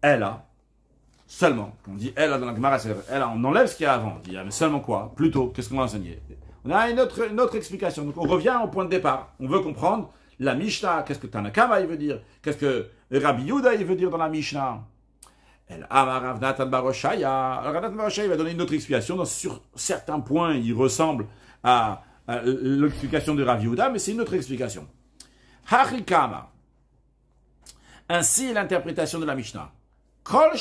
Elle a, seulement, on dit elle a dans la Gemara, elle a, on enlève ce qu'il y a avant, il y ah, seulement quoi Plutôt, qu'est-ce qu'on va enseigner On a une autre, explication, donc on revient au point de départ, on veut comprendre la Mishnah, qu'est-ce que Tanakama il veut dire, qu'est-ce que Rabbi Yuda il veut dire dans la Mishnah El Alors va donner une autre explication. sur certains points, il ressemble à, l'explication de Rav Yehuda, mais c'est une autre explication. Ainsi est l'interprétation de la Mishnah. Kol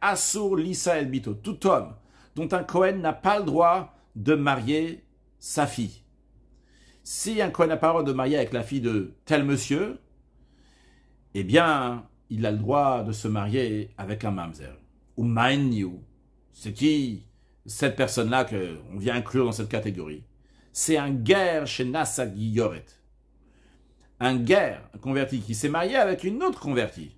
Asur Lisa Tout homme dont un Kohen n'a pas le droit de marier sa fille. Si un Kohen n'a pas le droit de marier avec la fille de tel monsieur, eh bien, il a le droit de se marier avec un mamzer. Ou you. C'est qui cette personne-là qu'on vient inclure dans cette catégorie C'est un guerre chez Nasa Un guerre un converti qui s'est marié avec une autre convertie.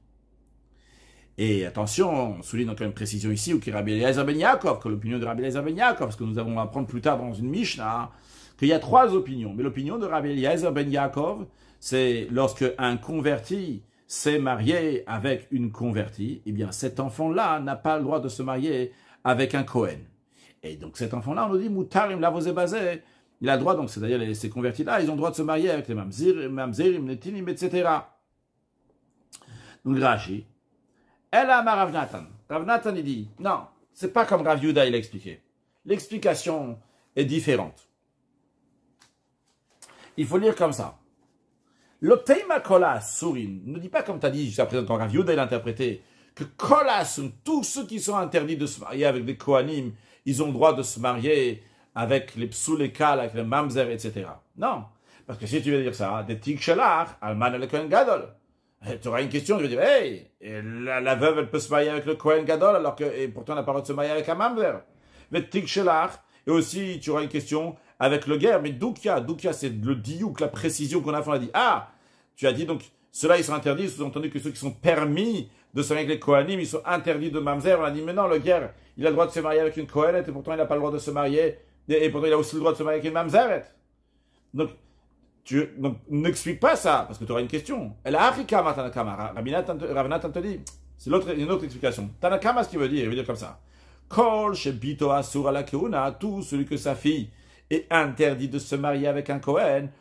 Et attention, on souligne encore une précision ici, ou qui Rabbi Eliezer Ben Yaakov, que l'opinion de Rabbi Eliezer Ben Yaakov, parce que nous allons apprendre plus tard dans une Mishnah, qu'il y a trois opinions. Mais l'opinion de Rabbi Eliezer Ben Yaakov, c'est lorsque un converti s'est marié avec une convertie, et eh bien cet enfant-là n'a pas le droit de se marier avec un Cohen. Et donc cet enfant-là, on nous dit, Moutarim êtes basé, il a le droit, donc c'est-à-dire ces convertis-là, ils ont le droit de se marier avec les mamzirim, les netinim, etc. Donc Rashi, elle a ma Ravnatan. il dit, non, c'est pas comme Rav Yuda, il a expliqué. L'explication est différente. Il faut lire comme ça. L'oteima kola surin ne dit pas comme tu as dit jusqu'à présent quand Rav vieux l'a interprété que kola tous ceux qui sont interdits de se marier avec des kohanim, ils ont le droit de se marier avec les psoulekal, avec les mamzer, etc. Non, parce que si tu veux dire ça, des tikshalar, alman le kohen gadol. Eh, tu auras une question, tu vas dire, hey, la, veuve, elle peut se marier avec le Kohen Gadol, alors que, et pourtant, elle n'a pas le droit de se marier avec un mamzer. Mais Tikshelach, et aussi, tu auras une question avec le guerre. Mais Doukia, a c'est le diouk, la précision qu'on a fait. On a dit, ah, tu as dit donc, ceux-là, ils sont interdits, sous-entendu que ceux qui sont permis de se marier avec les Kohanim, ils sont interdits de Mamzer. On a dit, mais non, le guerre, il a le droit de se marier avec une Kohenet, et pourtant il n'a pas le droit de se marier, et, pourtant il a aussi le droit de se marier avec une Mamzeret. Donc, tu n'expliques pas ça, parce que tu auras une question. Elle a Afrikama Tanakama. Rabinat, te dit, c'est l'autre une autre explication. Tanakama, ce qu'il veut dire, il veut dire comme ça. Kol Shebito Asura la tout celui que sa fille est interdit de se marier avec un Kohen,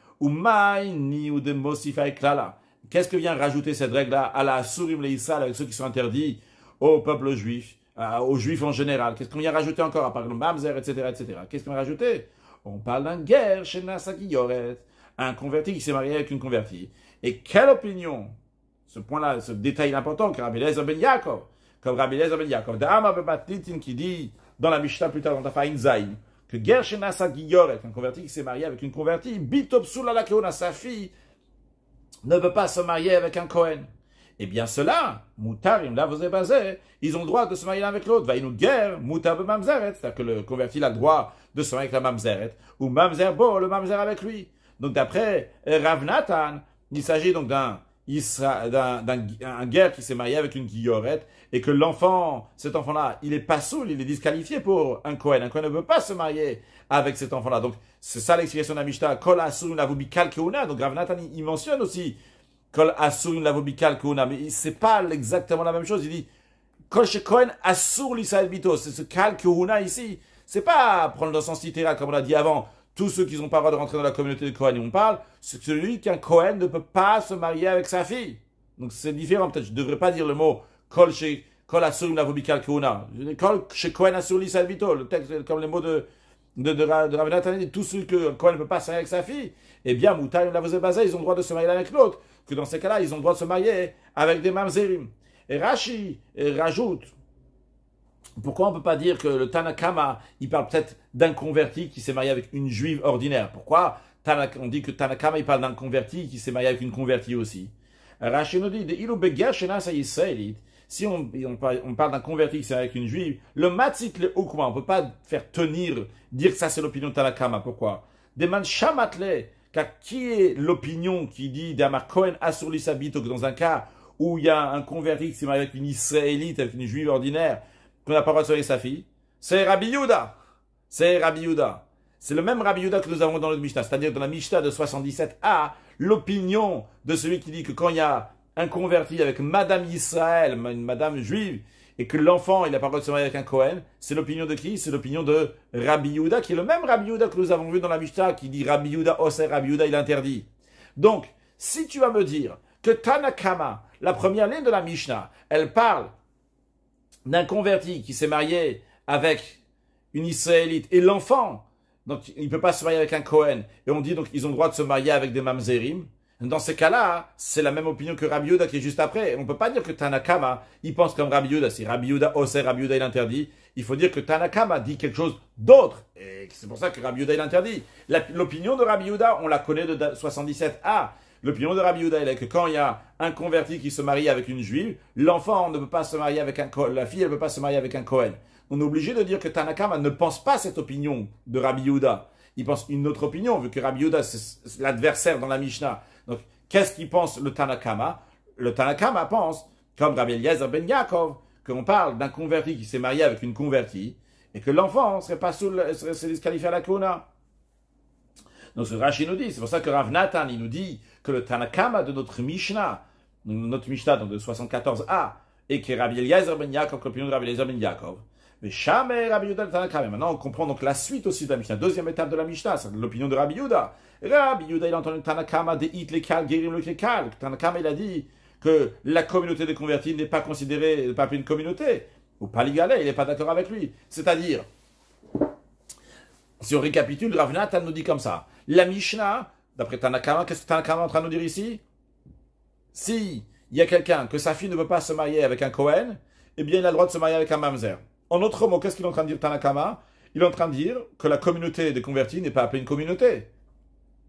Qu'est-ce que vient rajouter cette règle-là à la Sourim Leïsal avec ceux qui sont interdits au peuple juif, euh, aux juifs en général Qu'est-ce qu'on vient rajouter encore à part le Mamzer, etc. etc. Qu'est-ce qu'on vient rajouter On parle d'un guerre chez Nasaki un converti qui s'est marié avec une convertie. Et quelle opinion Ce point-là, ce détail important que Rabbi Ben Yaakov, comme Rabbi Ben Yaakov, qui dit dans la Mishnah plus tard dans Zayn, que Gershon Giyor, un converti qui s'est marié avec une convertie, la à sa fille, ne veut pas se marier avec un Cohen. Eh bien, cela, Moutarim, là, vous êtes basé, ils ont le droit de se marier l'un avec l'autre. Va une guerre, Moutab Mamzeret, c'est-à-dire que le converti a le droit de se marier avec la Mamzeret, ou Mamzer Bo, le Mamzer avec lui. Donc, d'après euh, Nathan, il s'agit donc d'un d'un guerre qui s'est marié avec une guillorette et que l'enfant, cet enfant-là, il est pas saoul, il est disqualifié pour un Kohen. Un Kohen ne peut pas se marier avec cet enfant-là. Donc, c'est ça l'explication de la Mishnah. Kol Donc, Rav Nathan, il mentionne aussi Kol la n'est Mais c'est pas exactement la même chose. Il dit Kol Shekohen asur l'Israël bito. C'est ce kal ici. C'est pas prendre le sens littéral comme on l'a dit avant. Tous ceux qui n'ont pas le droit de rentrer dans la communauté de Cohen, et on parle, c'est celui qu'un Cohen ne peut pas se marier avec sa fille. Donc c'est différent, peut-être je ne devrais pas dire le mot Kol chez Kol Asurim Lavobikal Kuna. Kol chez Cohen surli Salvito, le texte comme les mots de, de, de, de tous ceux que Cohen ne peut pas se marier avec sa fille, eh bien, ils ont le droit de se marier avec l'autre. Que dans ces cas-là, ils ont le droit de se marier avec des Mamzerim. Et Rashi rajoute, pourquoi on ne peut pas dire que le Tanakama, il parle peut-être d'un converti qui s'est marié avec une juive ordinaire Pourquoi on dit que Tanakama, il parle d'un converti qui s'est marié avec une convertie aussi si on, parle, d'un converti qui s'est marié avec une juive, le Matzik le okuma, on ne peut pas faire tenir, dire que ça c'est l'opinion de Tanakama. Pourquoi Demande Shamatle, car qui est l'opinion qui dit d'Amar Cohen Asur que dans un cas où il y a un converti qui s'est marié avec une israélite, avec une juive ordinaire, qu'on n'a pas le sa fille, c'est Rabbi Yuda. C'est Rabbi Yuda. C'est le même Rabbi Yuda que nous avons dans le Mishnah, c'est-à-dire dans la Mishnah de 77a, l'opinion de celui qui dit que quand il y a un converti avec Madame Israël, une Madame juive, et que l'enfant, il n'a pas le droit de se marier avec un Cohen, c'est l'opinion de qui C'est l'opinion de Rabbi Yuda, qui est le même Rabbi Yuda que nous avons vu dans la Mishnah, qui dit Rabbi Yuda, oh, c'est Rabbi Yuda il interdit. Donc, si tu vas me dire que Tanakama, la première ligne de la Mishnah, elle parle d'un converti qui s'est marié avec une israélite et l'enfant, donc il ne peut pas se marier avec un Cohen, et on dit donc ils ont le droit de se marier avec des mamzerim, dans ces cas-là, c'est la même opinion que Rabbi Yehuda qui est juste après. On ne peut pas dire que Tanakama, il pense comme Rabbi Yehuda. Si Rabbi Yehuda osse, Rabbi il interdit. Il faut dire que Tanakama dit quelque chose d'autre. Et c'est pour ça que Rabbi Yehuda, il interdit. L'opinion de Rabbi Yehuda, on la connaît de 77a. L'opinion de Rabbi Yehuda est que quand il y a un converti qui se marie avec une juive, l'enfant ne peut pas se marier avec un la fille ne peut pas se marier avec un Kohen. On est obligé de dire que Tanakama ne pense pas cette opinion de Rabbi Yehuda. Il pense une autre opinion, vu que Rabbi Yehuda, c'est l'adversaire dans la Mishnah. Donc, qu'est-ce qu'il pense le Tanakama Le Tanakama pense, comme Rabbi Eliezer Ben Yaakov, qu'on parle d'un converti qui s'est marié avec une convertie, et que l'enfant ne serait pas sous le, serait, disqualifié à la Kona. Donc, ce Rashi nous dit, c'est pour ça que Rav nous dit que le Tanakama de notre Mishnah, notre Mishnah donc de 74a, et que Rabbi Eliezer ben Yaakov, l'opinion de Rabbi Eliezer ben Yaakov. Mais jamais Rabbi Yuda le Tanakama. Maintenant, on comprend donc la suite aussi de la Mishnah, deuxième étape de la Mishnah, c'est l'opinion de Rabbi Yuda. Rabbi Yuda, il entend le Tanakama de Hit Lekal, Gerim Lekal. Tanakama, il a dit que la communauté des convertis n'est pas considérée, n'est pas une communauté. Ou pas il n'est pas d'accord avec lui. C'est-à-dire, si on récapitule, Rav nous dit comme ça. La Mishnah D'après Tanakama, qu'est-ce que Tanakama est en train de nous dire ici Si il y a quelqu'un que sa fille ne veut pas se marier avec un Cohen, eh bien il a le droit de se marier avec un Mamzer. En autre mot, qu'est-ce qu'il est en train de dire Tanakama Il est en train de dire que la communauté des convertis n'est pas appelée une communauté.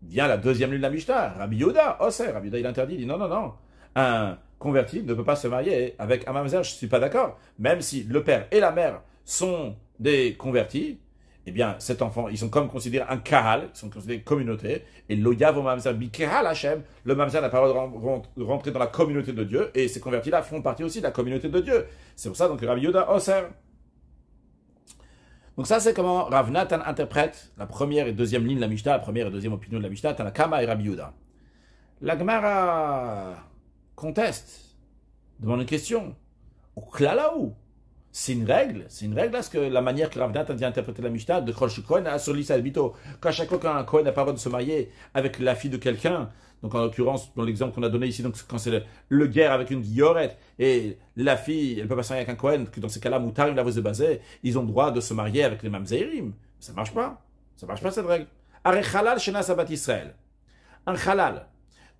Bien la deuxième lune de la Mishnah, Rabbi Yoda, oh c'est, Rabbi Yoda il interdit, il dit non, non, non. Un converti ne peut pas se marier avec un Mamzer, je ne suis pas d'accord. Même si le père et la mère sont des convertis, eh bien, cet enfant, ils sont comme considérés un kahal, ils sont considérés une communauté, et l'oyav au mamzer, kahal Hachem, le mamzer n'a pas le de rentrer dans la communauté de Dieu, et ces convertis-là font partie aussi de la communauté de Dieu. C'est pour ça, donc, Rabbi Yoda oser. Donc ça, c'est comment Rav interprète la première et deuxième ligne de la Mishnah, la première et deuxième opinion de la Mishnah, Tanakama et Rabbi Yehuda. La Gemara conteste, demande une question. Au klalaou, c'est une règle, c'est une règle Parce ce que la manière que Rav a vient interpréter la Mishnah de Khol Kohen à sur Bito, Quand chaque fois qu'un Kohen le droit de se marier avec la fille de quelqu'un, donc en l'occurrence, dans l'exemple qu'on a donné ici, donc quand c'est le, guerre avec une guillorette et la fille, elle peut pas se marier avec un Kohen, que dans ces cas-là, Moutarim, la de basée, ils ont le droit de se marier avec les Mamzeirim. Ça marche pas. Ça marche pas cette règle. Are shena sabat Israël. Un halal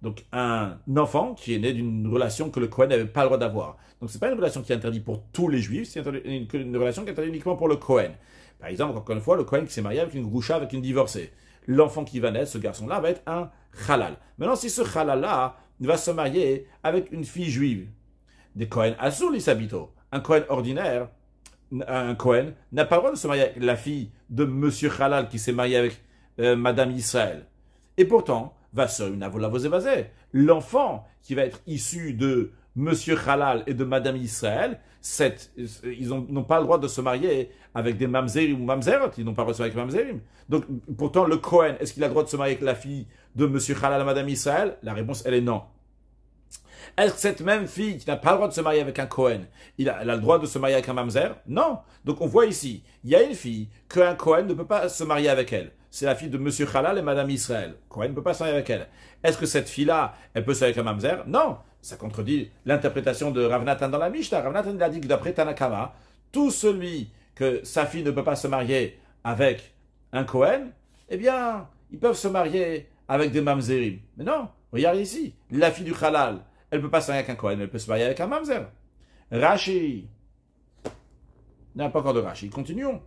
donc un enfant qui est né d'une relation que le Cohen n'avait pas le droit d'avoir. Donc ce n'est pas une relation qui est interdite pour tous les juifs, c'est une, relation qui est interdite uniquement pour le Cohen. Par exemple, encore une fois, le Cohen qui s'est marié avec une goucha, avec une divorcée. L'enfant qui va naître, ce garçon-là, va être un halal. Maintenant, si ce halal-là va se marier avec une fille juive, des Cohen assoul sabito, un Cohen ordinaire, un Cohen n'a pas le droit de se marier avec la fille de Monsieur Halal qui s'est marié avec euh, Madame Israël. Et pourtant, L'enfant qui va être issu de Monsieur Khalal et de Madame Israël, ils n'ont pas le droit de se marier avec des mamzerim ou mamzerot, ils n'ont pas le droit de se avec mamzerim. Donc, pourtant, le Cohen, est-ce qu'il a le droit de se marier avec la fille de Monsieur Khalal et Madame Israël La réponse, elle est non. Est-ce que cette même fille qui n'a pas le droit de se marier avec un Cohen, il elle a le droit de se marier avec un mamzer Non. Donc on voit ici, il y a une fille qu'un Cohen ne peut pas se marier avec elle c'est la fille de Monsieur Khalal et Madame Israël. Cohen ne peut pas marier avec elle. Est-ce que cette fille-là, elle peut se marier avec un mamzer Non Ça contredit l'interprétation de Ravnatan dans la Mishnah. Ravnatan, il a dit que d'après Tanakama, tout celui que sa fille ne peut pas se marier avec un Cohen, eh bien, ils peuvent se marier avec des mamzerim. Mais non, regardez ici, la fille du Khalal, elle ne peut pas se marier avec un Cohen, elle peut se marier avec un mamzer. Rashi. Il n'y a pas encore de Rashi. Continuons.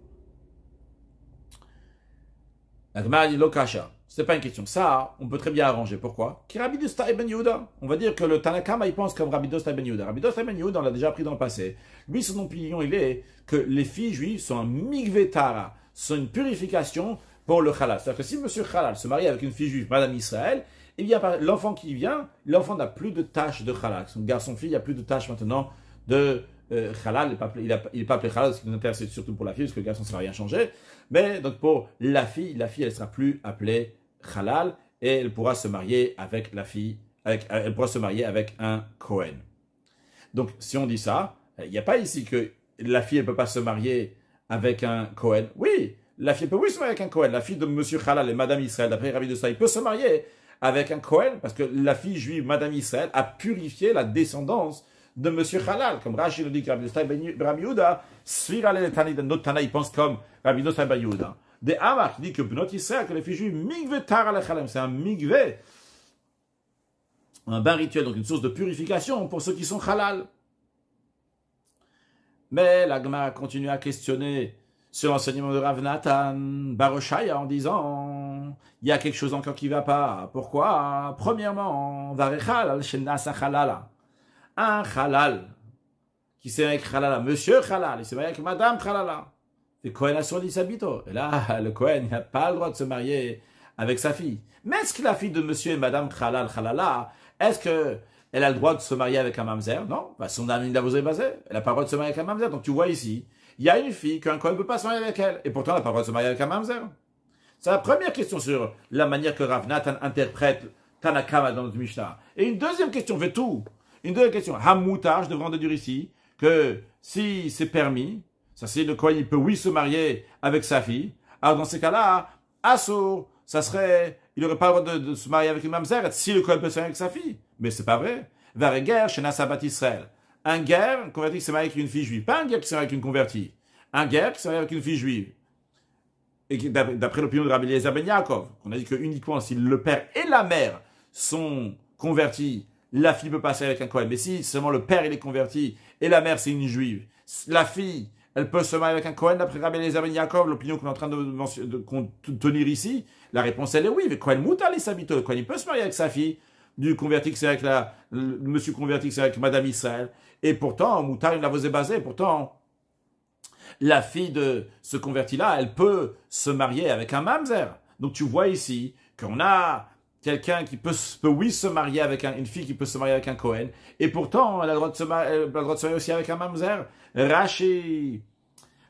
La Lokasha. C'est pas une question. Ça, on peut très bien arranger. Pourquoi ben On va dire que le Tanakama, il pense comme Rabbi Dosta Ben Yehuda. Rabbi Dosta Ben Yehuda, on l'a déjà appris dans le passé. Lui, son opinion, il est que les filles juives sont un migvetara, sont une purification pour le halal. C'est-à-dire que si monsieur halal se marie avec une fille juive, madame Israël, eh bien, l'enfant qui vient, l'enfant n'a plus de tâches de halal. Son garçon-fille n'a plus de tâches maintenant de euh, halal. Il n'est pas, appelé halal, ce qui nous intéresse surtout pour la fille, parce que le garçon, ça n'a rien changé. Mais donc pour la fille, la fille, elle sera plus appelée khalal et elle pourra se marier avec la fille, euh, elle pourra se marier avec un Cohen. Donc si on dit ça, il n'y a pas ici que la fille ne peut pas se marier avec un Cohen. Oui, la fille peut oui se marier avec un Cohen. La fille de Monsieur khalal et Madame Israël, d'après Rabbi de il peut se marier avec un Cohen parce que la fille juive, Madame Israël, a purifié la descendance de M. Khalal, comme Rashi le dit Rabbi Yuda, Ben Tana, il pense comme Rabbi Nostai Ben De Amar, il dit que Bnot Israël, que les fils migve tar c'est un migve, un bain rituel, donc une source de purification pour ceux qui sont halal. Mais l'agma continue à questionner sur l'enseignement de Rav Nathan Baroshaya en disant il y a quelque chose encore qui ne va pas. Pourquoi Premièrement, Varechal al un halal qui s'est marié avec halala, monsieur halal, il s'est marié avec madame halala. Le Cohen a surdit sa bito. Et là, le Cohen n'a pas le droit de se marier avec sa fille. Mais est-ce que la fille de monsieur et madame khalal, halala, est-ce que elle a le droit de se marier avec un mamzer Non, bah, son ami la vous basé. Elle n'a pas le droit de se marier avec un mamzer. Donc tu vois ici, il y a une fille qu'un Cohen ne peut pas se marier avec elle. Et pourtant, elle n'a pas le droit de se marier avec un mamzer. C'est la première question sur la manière que Rav interprète Tanakama dans notre Mishnah. Et une deuxième question, veut tout. Une deuxième question. Hamouta, je devrais en déduire ici que si c'est permis, ça c'est le quoi il peut oui se marier avec sa fille. Alors dans ces cas-là, Assour, ça serait, il n'aurait pas le droit de, se marier avec une mamzer. si le Kohen peut se marier avec sa fille. Mais c'est pas vrai. Vare guerre chez Nassabat Israël. Un guerre, converti qui se marie avec une fille juive. Pas un guerre qui se marie avec une convertie. Un guerre qui se marie avec une fille juive. Et d'après l'opinion de Rabbi Eliezer ben Yaakov, on a dit que uniquement si le père et la mère sont convertis la fille peut passer avec un Cohen, Mais si seulement le père il est converti et la mère c'est une juive, la fille elle peut se marier avec un Kohen d'après Rabbi ben l'opinion qu'on est en train de, tenir ici La réponse elle est oui, mais Kohen les Sabito, il peut se marier avec sa fille du converti que c'est avec la, monsieur converti que c'est avec Madame Israël. Et pourtant, Moutar, il la faisait basée. Pourtant, la fille de ce converti-là, elle peut se marier avec un mamzer. Donc tu vois ici qu'on a quelqu'un qui peut, peut, oui, se marier avec un, une fille qui peut se marier avec un Cohen, et pourtant, elle a le droit de se marier, euh, le droit de se marier aussi avec un mamzer. Rashi,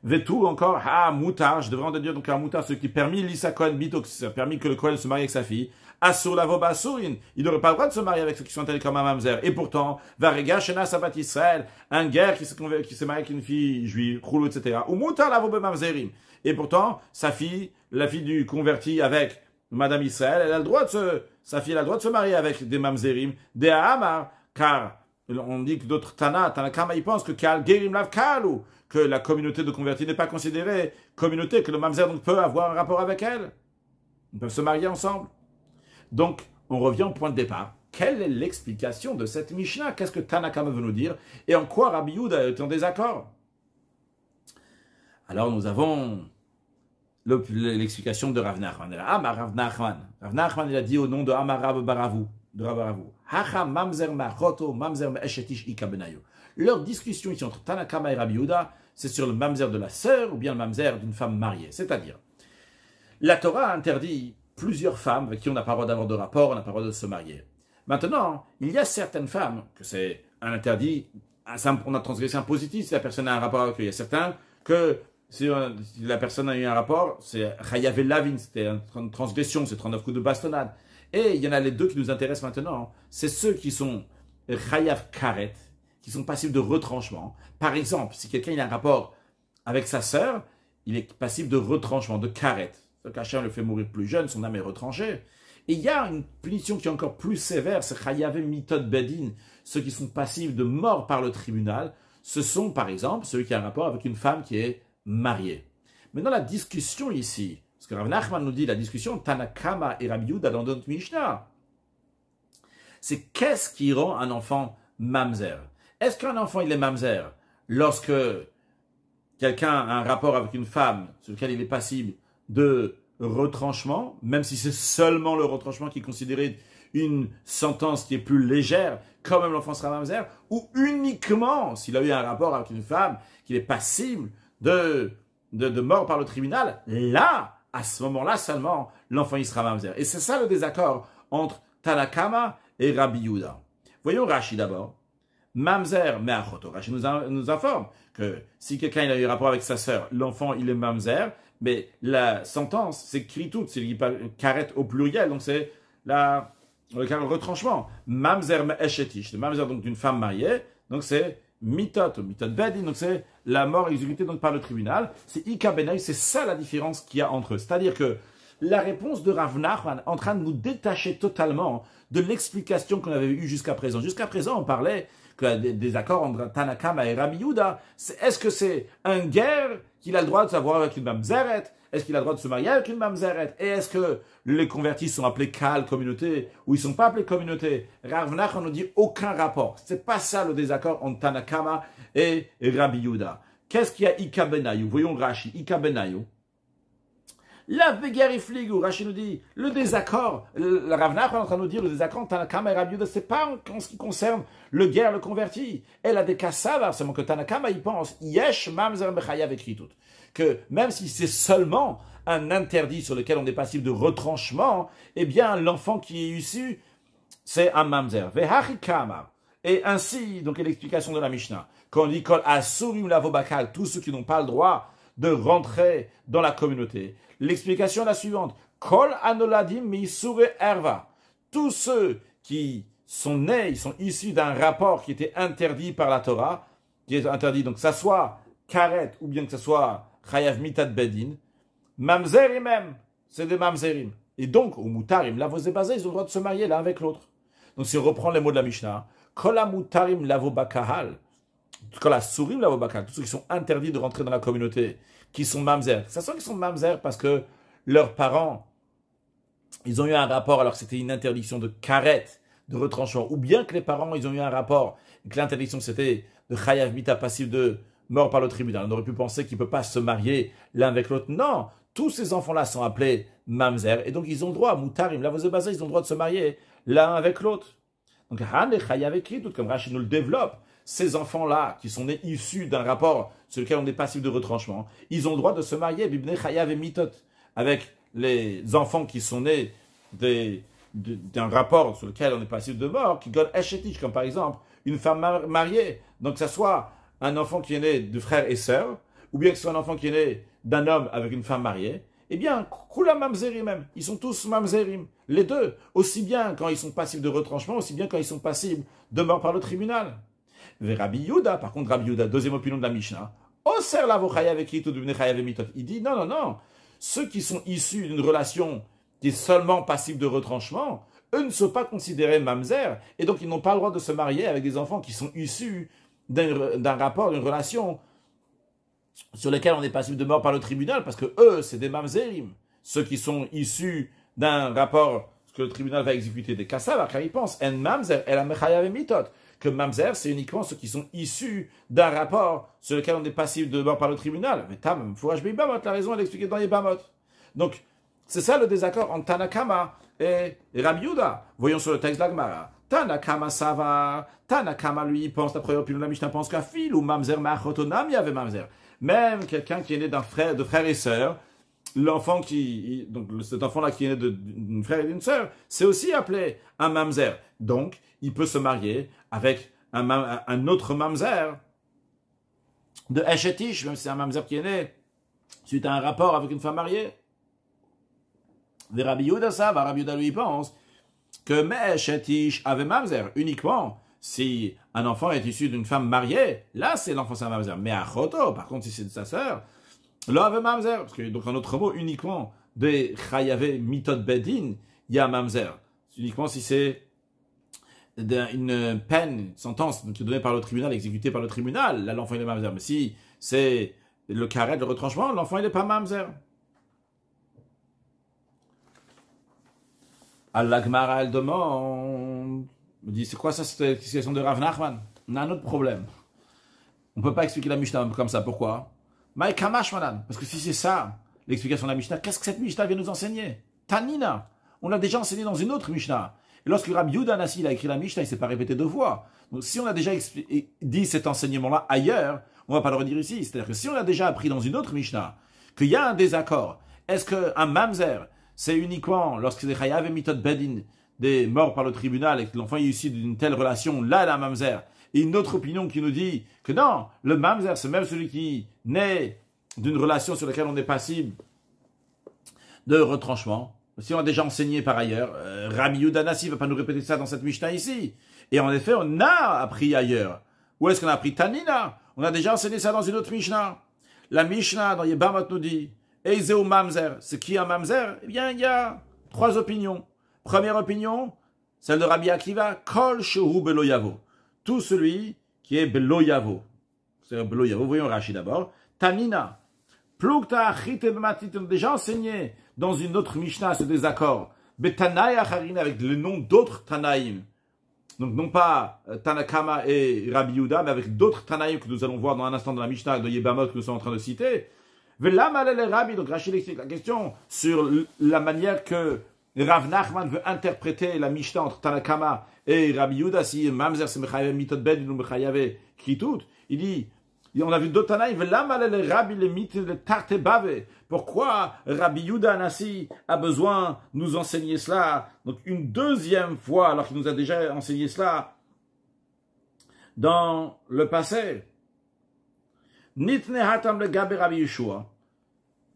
Vetou encore, ah, moutar, je devrais en dire donc un moutar, ce qui permet l'Isa Cohen bitox, ça permet que le Cohen se marie avec sa fille. Assur la voba il n'aurait pas le droit de se marier avec ceux qui sont tels comme un mamzer. Et pourtant, Varega Shena Sabat un guerre qui se, qui se marie avec une fille juive, roulou, etc. Ou moutar la voba mamzerim. Et pourtant, sa fille, la fille du converti avec Madame Israël, elle a le droit de sa fille a le droit de se marier avec des mamzerim, des Ahamar, car on dit que d'autres Tana, Tanakama, ils pensent que Gerim Lav ou que la communauté de convertis n'est pas considérée communauté, que le mamzer peut avoir un rapport avec elle. Ils peuvent se marier ensemble. Donc, on revient au point de départ. Quelle est l'explication de cette Mishnah Qu'est-ce que Tanakama veut nous dire Et en quoi Rabbi Yud est en désaccord Alors, nous avons l'explication de ah, Rav Nachman. Rav Nachman. il a dit au nom de Amarab Baravu. De Hacha mamzer machoto mamzer eshetish ikabenayo. Leur discussion ici entre Tanakama et Rabbi Yehuda, c'est sur le mamzer de la sœur ou bien le mamzer d'une femme mariée. C'est-à-dire, la Torah interdit plusieurs femmes avec qui on n'a pas le droit d'avoir de rapport, on n'a pas le droit de se marier. Maintenant, il y a certaines femmes que c'est un interdit, on a transgressé un positif si la personne a un rapport avec eux. Il y a certains que euh, si la personne a eu un rapport, c'est Hayav Lavin, c'était une transgression, c'est 39 coups de bastonnade. Et il y en a les deux qui nous intéressent maintenant, hein. c'est ceux qui sont Hayav Karet, qui sont passibles de retranchement. Par exemple, si quelqu'un a un rapport avec sa sœur, il est passible de retranchement, de Karet. on le fait mourir plus jeune, son âme est retranchée. Et il y a une punition qui est encore plus sévère, c'est Hayav Mitod Bedin, ceux qui sont passibles de mort par le tribunal. Ce sont, par exemple, ceux qui ont un rapport avec une femme qui est Marié. Maintenant, la discussion ici, ce que Rav Nachman nous dit, la discussion Tanakama et Rabbi dans Mishnah, c'est qu'est-ce qui rend un enfant mamzer Est-ce qu'un enfant, il est mamzer lorsque quelqu'un a un rapport avec une femme sur lequel il est passible de retranchement, même si c'est seulement le retranchement qui est considéré une sentence qui est plus légère, quand même l'enfant sera mamzer, ou uniquement s'il a eu un rapport avec une femme, qu'il est passible de, de, mort par le tribunal, là, à ce moment-là seulement, l'enfant y sera mamzer. Et c'est ça le désaccord entre Talakama et Rabbi Yuda. Voyons Rachi d'abord. Mamzer, mais Rashi nous, nous informe que si quelqu'un a eu rapport avec sa sœur, l'enfant il est mamzer, mais la sentence, c'est kritout, c'est carrette au pluriel, donc c'est la, le, retranchement. Mamzer me eshetish, mamzer donc d'une femme mariée, donc c'est mitot, mitot bedi, donc c'est la mort exécutée donc par le tribunal. C'est Ika ben c'est ça la différence qu'il y a entre eux. C'est-à-dire que la réponse de Rav en train de nous détacher totalement de l'explication qu'on avait eue jusqu'à présent. Jusqu'à présent, on parlait que des, accords entre Tanakama et Rabbi Est-ce que c'est un guerre qu'il a le droit de savoir avec une mamzeret Est-ce qu'il a le droit de se marier avec une mamzeret Et est-ce que les convertis sont appelés Kaal communauté ou ils ne sont pas appelés communauté Rav on ne dit aucun rapport. C'est pas ça le désaccord entre Tanakama et Rabbi Yuda. Qu'est-ce qu'il y a Ika Benayou Voyons Rashi, Ika Benayou. La et Rachid nous dit, le désaccord, le, la Ravna est en train de nous dire, le désaccord Tanakama et Rabiuda, pas en, ce qui concerne le guerre, le converti. Elle a des kassavas, seulement que Tanakama, y pense, yesh mamzer mechayav écrit tout. Que même si c'est seulement un interdit sur lequel on est passible de retranchement, eh bien, l'enfant qui est issu, c'est un mamzer. Vehachikama. Et ainsi, donc, est l'explication de la Mishnah. Quand on dit, kol lavobakal, tous ceux qui n'ont pas le droit de rentrer dans la communauté. L'explication est la suivante. Kol anoladim erva. Tous ceux qui sont nés, ils sont issus d'un rapport qui était interdit par la Torah, qui est interdit donc que ça soit karet ou bien que ça soit chayav mitad bedin, mamzerim c'est des mamzerim. Et donc, au moutarim, là, vous êtes ils ont le droit de se marier l'un avec l'autre. Donc, si on reprend les mots de la Mishnah, kolamutarim lavo bakahal, quand la souris la tous ceux qui sont interdits de rentrer dans la communauté, qui sont mamzer, ça sent qu'ils sont mamzer parce que leurs parents, ils ont eu un rapport alors c'était une interdiction de carette, de retranchement, ou bien que les parents, ils ont eu un rapport que l'interdiction c'était de chayav mita passif de mort par le tribunal. On aurait pu penser qu'il ne peut pas se marier l'un avec l'autre. Non, tous ces enfants-là sont appelés mamzer et donc ils ont droit, moutarim, la ils ont droit de se marier l'un avec l'autre. Donc, Han et Chayav tout comme Rashi nous le développe, ces enfants-là, qui sont nés issus d'un rapport sur lequel on est passif de retranchement, ils ont le droit de se marier, Bibne Chayav et Mitot, avec les enfants qui sont nés d'un rapport sur lequel on est passif de mort, qui comme par exemple une femme mariée. Donc, que ce soit un enfant qui est né de frère et sœurs, ou bien que ce soit un enfant qui est né d'un homme avec une femme mariée, eh bien, Kula Mamzerim ils sont tous Mamzerim, les deux, aussi bien quand ils sont passibles de retranchement, aussi bien quand ils sont passibles de mort par le tribunal. Rabbi Yuda, par contre, Rabbi Yuda, deuxième opinion de la Mishnah, Il dit non, non, non. Ceux qui sont issus d'une relation qui est seulement passible de retranchement, eux ne sont pas considérés mamzer, et donc ils n'ont pas le droit de se marier avec des enfants qui sont issus d'un rapport, d'une relation sur laquelle on est passible de mort par le tribunal, parce que eux, c'est des mamzerim. Ceux qui sont issus d'un rapport que le tribunal va exécuter des kassavas, car ils pensent, en mamzer, elle el mitot que Mamzer, c'est uniquement ceux qui sont issus d'un rapport sur lequel on est passif de mort par le tribunal. Mais Tam, Fourajbi Bamot, la raison, elle expliquée dans les Bamot. Donc, c'est ça le désaccord entre Tanakama et ramiuda Voyons sur le texte d'Agmara. Tanakama Sava, Tanakama lui pense, la première opinion de la Mishnah pense qu'un fil ou Mamzer Machotonam, il y avait Mamzer. Même quelqu'un qui est né d'un frère, de frères et sœurs, l'enfant qui, donc cet enfant-là qui est né d'une frère et d'une sœur, c'est aussi appelé un mamzer. Donc, il peut se marier avec un, autre mamzer de Eshetish, même si c'est un mamzer qui est né, suite à un rapport avec une femme mariée. Vérabi Rabbi Yehuda savent, Rabbi lui pense que Meshetish avait mamzer uniquement si un enfant est issu d'une femme mariée, là c'est l'enfant c'est un mamzer. Mais à Choto, par contre, si c'est de sa sœur, Love mamzer, parce que donc en autre mot, uniquement des chayavé mitot bedin, il y a mamzer. Uniquement si c'est une peine, une sentence est donnée par le tribunal, exécutée par le tribunal, là l'enfant il est mamzer. Mais si c'est le carré, le retranchement, l'enfant il n'est pas mamzer. Al l'agmara elle demande, me dit, c'est quoi ça, cette question de Rav Nachman On a un autre problème. On ne peut pas expliquer la Mishnah comme ça. Pourquoi Maïkamash, madame. Parce que si c'est ça, l'explication de la Mishnah, qu'est-ce que cette Mishnah vient nous enseigner Tanina. On l'a déjà enseigné dans une autre Mishnah. Et lorsque Rabbi Yudan a écrit la Mishnah, il ne s'est pas répété deux fois. Donc si on a déjà dit cet enseignement-là ailleurs, on ne va pas le redire ici. C'est-à-dire que si on a déjà appris dans une autre Mishnah qu'il y a un désaccord, est-ce qu'un mamzer, c'est uniquement lorsque les chayav et mitod bedin, des morts par le tribunal, et que l'enfant est issu d'une telle relation, là, la mamzer, et une autre opinion qui nous dit que non, le mamzer, c'est même celui qui naît d'une relation sur laquelle on est passible de retranchement. Si on a déjà enseigné par ailleurs, euh, Rabbi Rami ne va pas nous répéter ça dans cette Mishnah ici. Et en effet, on a appris ailleurs. Où est-ce qu'on a appris Tanina On a déjà enseigné ça dans une autre Mishnah. La Mishnah dans Yebamot nous dit Eizeu Mamzer. ce qui un Mamzer Eh bien, il y a trois opinions. Première opinion, celle de Rabbi Akiva Kol Shehu Beloyavo tout celui qui est Beloyavo. C'est Beloyavo, voyons Rashi d'abord. Tanina, Plukta Matit, on a déjà enseigné dans une autre Mishnah ce désaccord. Mais avec le nom d'autres Tanaïm. Donc non pas euh, Tanakama et Rabbi Yuda, mais avec d'autres Tanaïm que nous allons voir dans un instant dans la Mishnah de Yebamot que nous sommes en train de citer. Rabbi, donc Rachid explique la question sur la manière que Rav Nachman veut interpréter la Mishnah entre Tanakama et Rabbi Yuda, si Mamzer se mechayav mitot ben il nous kitut, il dit, on a vu d'autres l'amaler les le Rabbi le mit le tarte bave. Pourquoi Rabbi Yuda Nassi a besoin nous enseigner cela Donc une deuxième fois, alors qu'il nous a déjà enseigné cela dans le passé. Nitne hatam le gabe Rabbi Yeshua.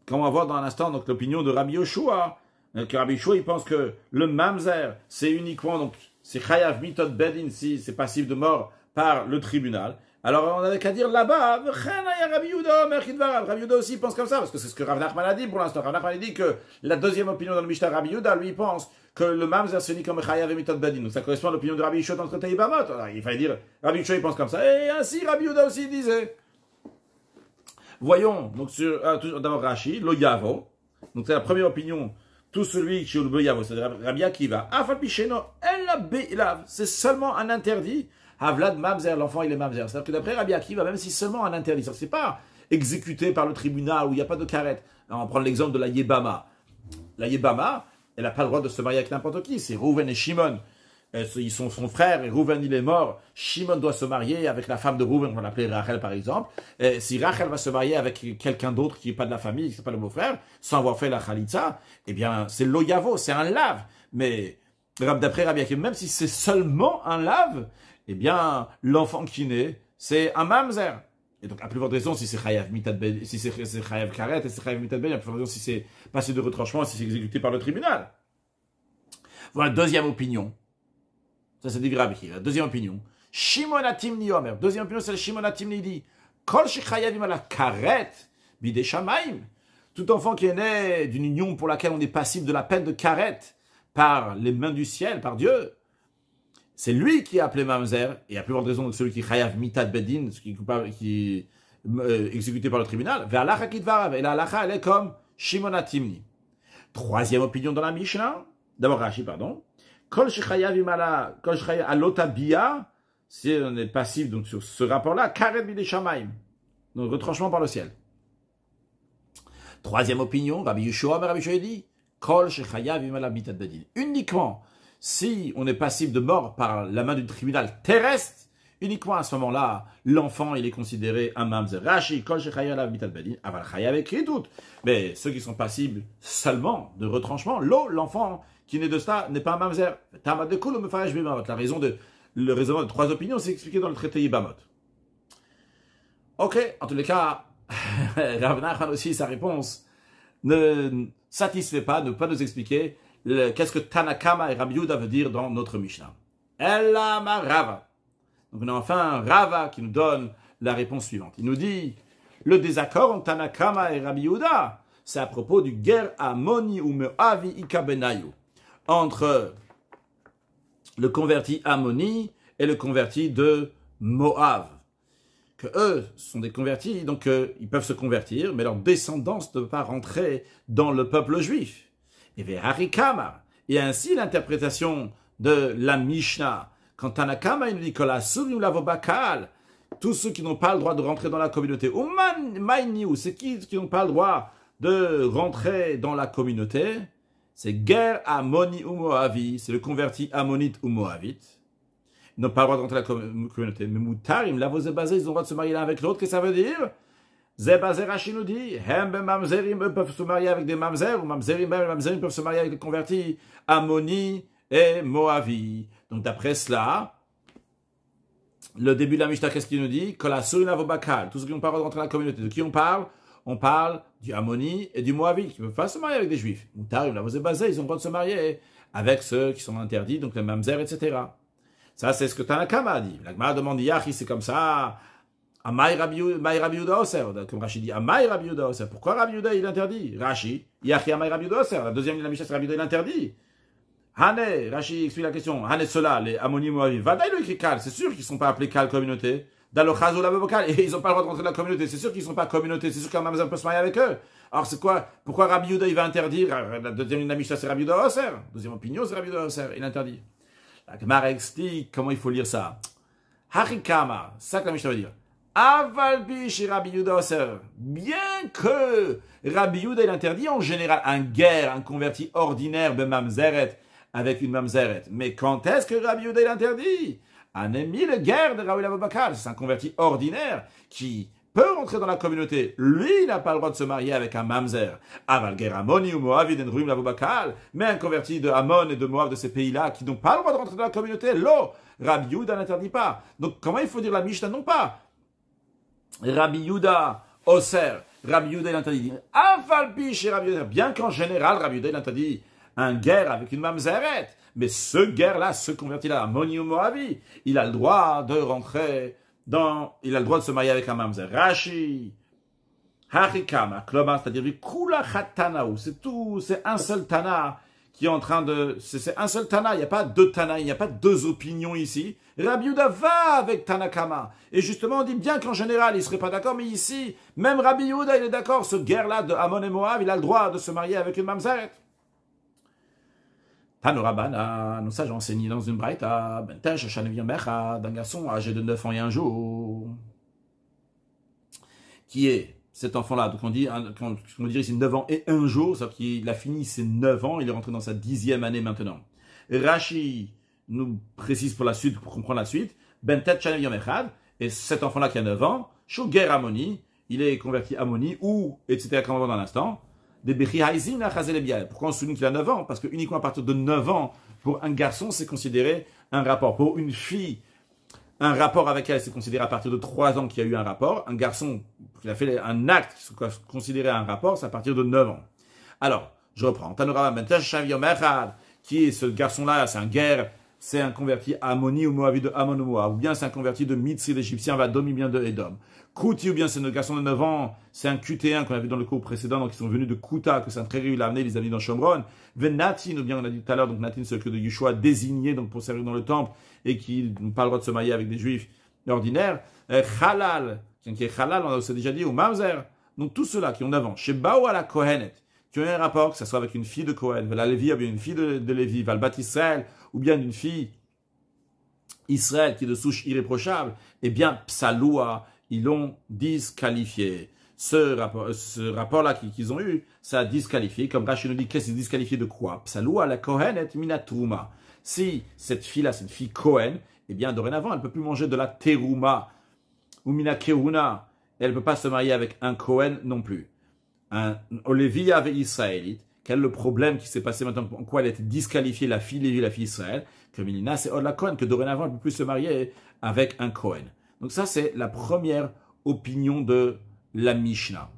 Comme on va voir dans un instant, donc l'opinion de Rabbi Yeshua, euh, que Rabbi Shua, il pense que le mamzer, c'est uniquement, donc, c'est chayav mitot bedin, si c'est passif de mort par le tribunal. Alors, on n'avait qu'à dire là-bas, Rabbi Yehuda, Rabbi Yehuda aussi pense comme ça, parce que c'est ce que Rav Nachman a dit pour l'instant. Rav Nachman a dit que la deuxième opinion dans le Mishnah, Rabbi Yehuda, lui, pense que le mamzer c'est uniquement chayav mitot bedin. Donc, ça correspond à l'opinion de Rabbi Yehuda entre et Bamot. il fallait dire, Rabbi Yehuda, il pense comme ça. Et ainsi, Rabbi Yehuda aussi disait. Voyons, donc, sur, euh, d'abord Rashi, lo yavo. Donc, c'est la première opinion tout celui qui c'est-à-dire ah, elle l'a c'est seulement un interdit. Havlad ah, mamzer, l'enfant il est Mabzer. C'est-à-dire que d'après Rabbi Akiva, même si seulement un interdit, ça c'est pas exécuté par le tribunal où il n'y a pas de carrette. On on prend l'exemple de la Yebama. La Yebama, elle n'a pas le droit de se marier avec n'importe qui. C'est Rouven et Shimon. Euh, ils sont son frère, et Rouven il est mort, Shimon doit se marier avec la femme de Rouven, on va l'appeler Rachel par exemple, et euh, si Rachel va se marier avec quelqu'un d'autre qui n'est pas de la famille, qui n'est pas le beau-frère, sans avoir fait la Khalitza, eh bien c'est l'Oyavo, c'est un lave, mais d'après Rabbi Akim, même si c'est seulement un lave, eh bien l'enfant qui naît, c'est un mamzer. Et donc, à plus forte raison, si c'est Chayav ben, si c'est Chayav Karet, et c'est Chayav mitadbe à plus forte raison si c'est passé de retranchement, si c'est exécuté par le tribunal. Voilà, deuxième opinion. Ça, c'est Divra deuxième opinion. Shimon Omer. Deuxième opinion, c'est le Shimon dit Kol Karet, Bide Shamaim. Tout enfant qui est né d'une union pour laquelle on est passible de la peine de Karet par les mains du ciel, par Dieu, c'est lui qui a appelé Mamzer, et a plus grande raison que celui qui Chayav Mitat Bedin, qui qui euh, exécuté par le tribunal, la elle est comme Shimonatimni. Troisième opinion dans la Mishnah, d'abord Rachi, pardon. Kol Shechayav Imala, Kol Shechayav Alotabia, si on est passif donc sur ce rapport-là, Karet shamaim. donc retranchement par le ciel. Troisième opinion, Rabbi Yeshua, ben Rabbi Yeshua dit, Kol Shechayav Imala Bitat Badin. Uniquement si on est passible de mort par la main du tribunal terrestre, uniquement à ce moment-là, l'enfant, il est considéré un mamzer. Rashi, kol bitat badin, aval avec Mais ceux qui sont passibles seulement de retranchement, l'eau, l'enfant, qui n'est de ça n'est pas un mamzer. La raison de le raisonnement de trois opinions, s'est expliqué dans le traité Ibamot. Ok, en tous les cas, Rav Nachman aussi, sa réponse ne satisfait pas, ne peut pas nous expliquer qu'est-ce que Tanakama et Rabbi veulent veut dire dans notre Mishnah. ma Rava. Donc on a enfin Rava qui nous donne la réponse suivante. Il nous dit, le désaccord entre Tanakama et Rabbi c'est à propos du guerre à Moni ou Meavi Ikabenayu entre le converti Ammoni et le converti de Moab. Que eux sont des convertis, donc euh, ils peuvent se convertir, mais leur descendance ne peut pas rentrer dans le peuple juif. Et Harikama, Et ainsi l'interprétation de la Mishnah. Quand Tanakama, il nous dit que la bakal, tous ceux qui n'ont pas le droit de rentrer dans la communauté, ou Mainiou, c'est qui qui n'ont pas le droit de rentrer dans la communauté, c'est guerre Ammoni ou Moavi, c'est le converti Ammonite ou Moavite. Ils n'ont pas le droit d'entrer dans la communauté. Mais Moutarim, là, vous êtes basés, ils ont le droit de se marier l'un avec l'autre. Qu'est-ce que ça veut dire Zébazé Rachid nous dit, Hembe mamzerim, peuvent se marier avec des mamzer, ou mamzerim, même mamzerim peuvent se marier avec des convertis, Ammoni et Moavi. Donc d'après cela, le début de la Mishnah, qu'est-ce qu'il nous dit Tout ce qui droit parle d'entrer dans la communauté. De qui on parle on parle du Ammoni et du Moavi, qui ne peuvent pas se marier avec des juifs. Là, ils ont basé, ils ont le droit de se marier avec ceux qui sont interdits, donc les mamzer, etc. Ça, c'est ce que Tanakama a dit. L'Agma demande, Yahi, c'est comme ça. Amai Rabbi Oser, comme Rashi dit, Amai Rabbi Oser. Pourquoi Rabbi Uda, il interdit Rashi, Yahi Amay Rabbi Oser. La deuxième ligne de la Mishnah, c'est il interdit. Hane, Rashi explique la question. Hané cela, les et Moavi. Vadaï, le écrit c'est sûr qu'ils ne sont pas appelés Kal communauté dans le chazou la et ils n'ont pas le droit de rentrer dans la communauté. C'est sûr qu'ils ne sont pas communauté, c'est sûr qu'un mamzer peut se marier avec eux. Alors c'est quoi Pourquoi Rabbi Yuda il va interdire euh, La deuxième ligne c'est Rabbi Yuda Hosser. Deuxième opinion, c'est Rabbi Yuda Hosser. Il interdit. La Gemara explique comment il faut lire ça. Harikama, ça que la Mishnah veut dire. Avalbi chez Rabbi Yuda Hosser. Bien que Rabbi Yuda il interdit en général un guerre, un converti ordinaire de mamzeret avec une mamzeret. Mais quand est-ce que Rabbi Yuda il interdit un ennemi le guerre de Raoul Abubakar, c'est un converti ordinaire qui peut rentrer dans la communauté. Lui, il n'a pas le droit de se marier avec un mamzer. Avalger ou Moavid en Abubakar, mais un converti de Amon et de Moab de ces pays-là qui n'ont pas le droit de rentrer dans la communauté, l'eau, Rabbi Yuda n'interdit pas. Donc comment il faut dire la Mishnah Non pas. Rabbi Oser, Rabbi interdit. interdit. chez Rabbi bien qu'en général Rabbi il interdit un guerre avec une mamzerette. Mais ce guerre-là se convertit à Moni Moabi, Il a le droit de rentrer dans... Il a le droit de se marier avec un mamzer. Rashi. Harikama, c'est-à-dire Kula C'est tout, c'est un seul Tana qui est en train de... C'est un seul Tana, il n'y a pas deux Tana, il n'y a pas deux opinions ici. Rabbi Yuda va avec Tanakama. Et justement, on dit bien qu'en général, il ne serait pas d'accord, mais ici, même Rabbi Yuda il est d'accord. Ce guerre-là de Amon et Moab, il a le droit de se marier avec une mamzer. Tanoraban, nous sages enseigné dans une braïta, Bentesh, Shanavirmecha, d'un garçon âgé de 9 ans et un jour, qui est cet enfant-là. Donc on dit, on dirait c'est 9 ans et un jour, sauf qu'il a fini ses 9 ans, il est rentré dans sa dixième année maintenant. Rashi nous précise pour la suite, pour comprendre la suite, Bentet Shanavirmechad, et cet enfant-là qui a 9 ans, shuger Amoni, il est converti à Amoni, ou, etc., comme on va dans l'instant, des Pourquoi on souligne qu'il a 9 ans Parce que uniquement à partir de 9 ans, pour un garçon, c'est considéré un rapport. Pour une fille, un rapport avec elle, c'est considéré à partir de 3 ans qu'il y a eu un rapport. Un garçon, qui a fait un acte qui considéré un rapport, c'est à partir de 9 ans. Alors, je reprends. Ben qui est ce garçon-là, c'est un guerre c'est un converti Amoni ou Moavi de Ammon ou ou bien c'est un converti de Mitzri l'Égyptien, va domi bien de Edom. Kuti ou bien c'est notre garçon de 9 ans, c'est un QT1 qu'on a vu dans le cours précédent, donc ils sont venus de Kuta que c'est saint il l'a amené, les amis dans Shomron. Venatin ou bien on a dit tout à l'heure, donc Natin c'est le que de Yeshua désigné donc pour servir dans le temple et qui ne pas de se marier avec des juifs ordinaires. Euh, Halal, qui est Halal, on a aussi déjà dit, ou Mamzer. Donc tout cela qui ont avant, chez bao à la Kohenet, qui ont un rapport, que ce soit avec une fille de Cohen, la Lévi, ou une fille de, de Lévi, Valbat Israël, ou bien une fille Israël qui est de souche irréprochable, eh bien, Psaloua, ils l'ont disqualifié. Ce rapport-là ce rapport qu'ils ont eu, ça a disqualifié. Comme Rachid nous dit, qu'est-ce qui est disqualifié de quoi Psaloua, la Cohen est minatruma. Si cette fille-là, c'est une fille Cohen, eh bien, dorénavant, elle ne peut plus manger de la teruma ou mina Elle ne peut pas se marier avec un Cohen non plus un hein, avait israélite, quel est le problème qui s'est passé maintenant, pourquoi elle a été disqualifiée, la fille Lévi, la fille Israël, que Milina, c'est Ola Cohen, que dorénavant elle ne peut plus se marier avec un Cohen. Donc ça, c'est la première opinion de la Mishnah.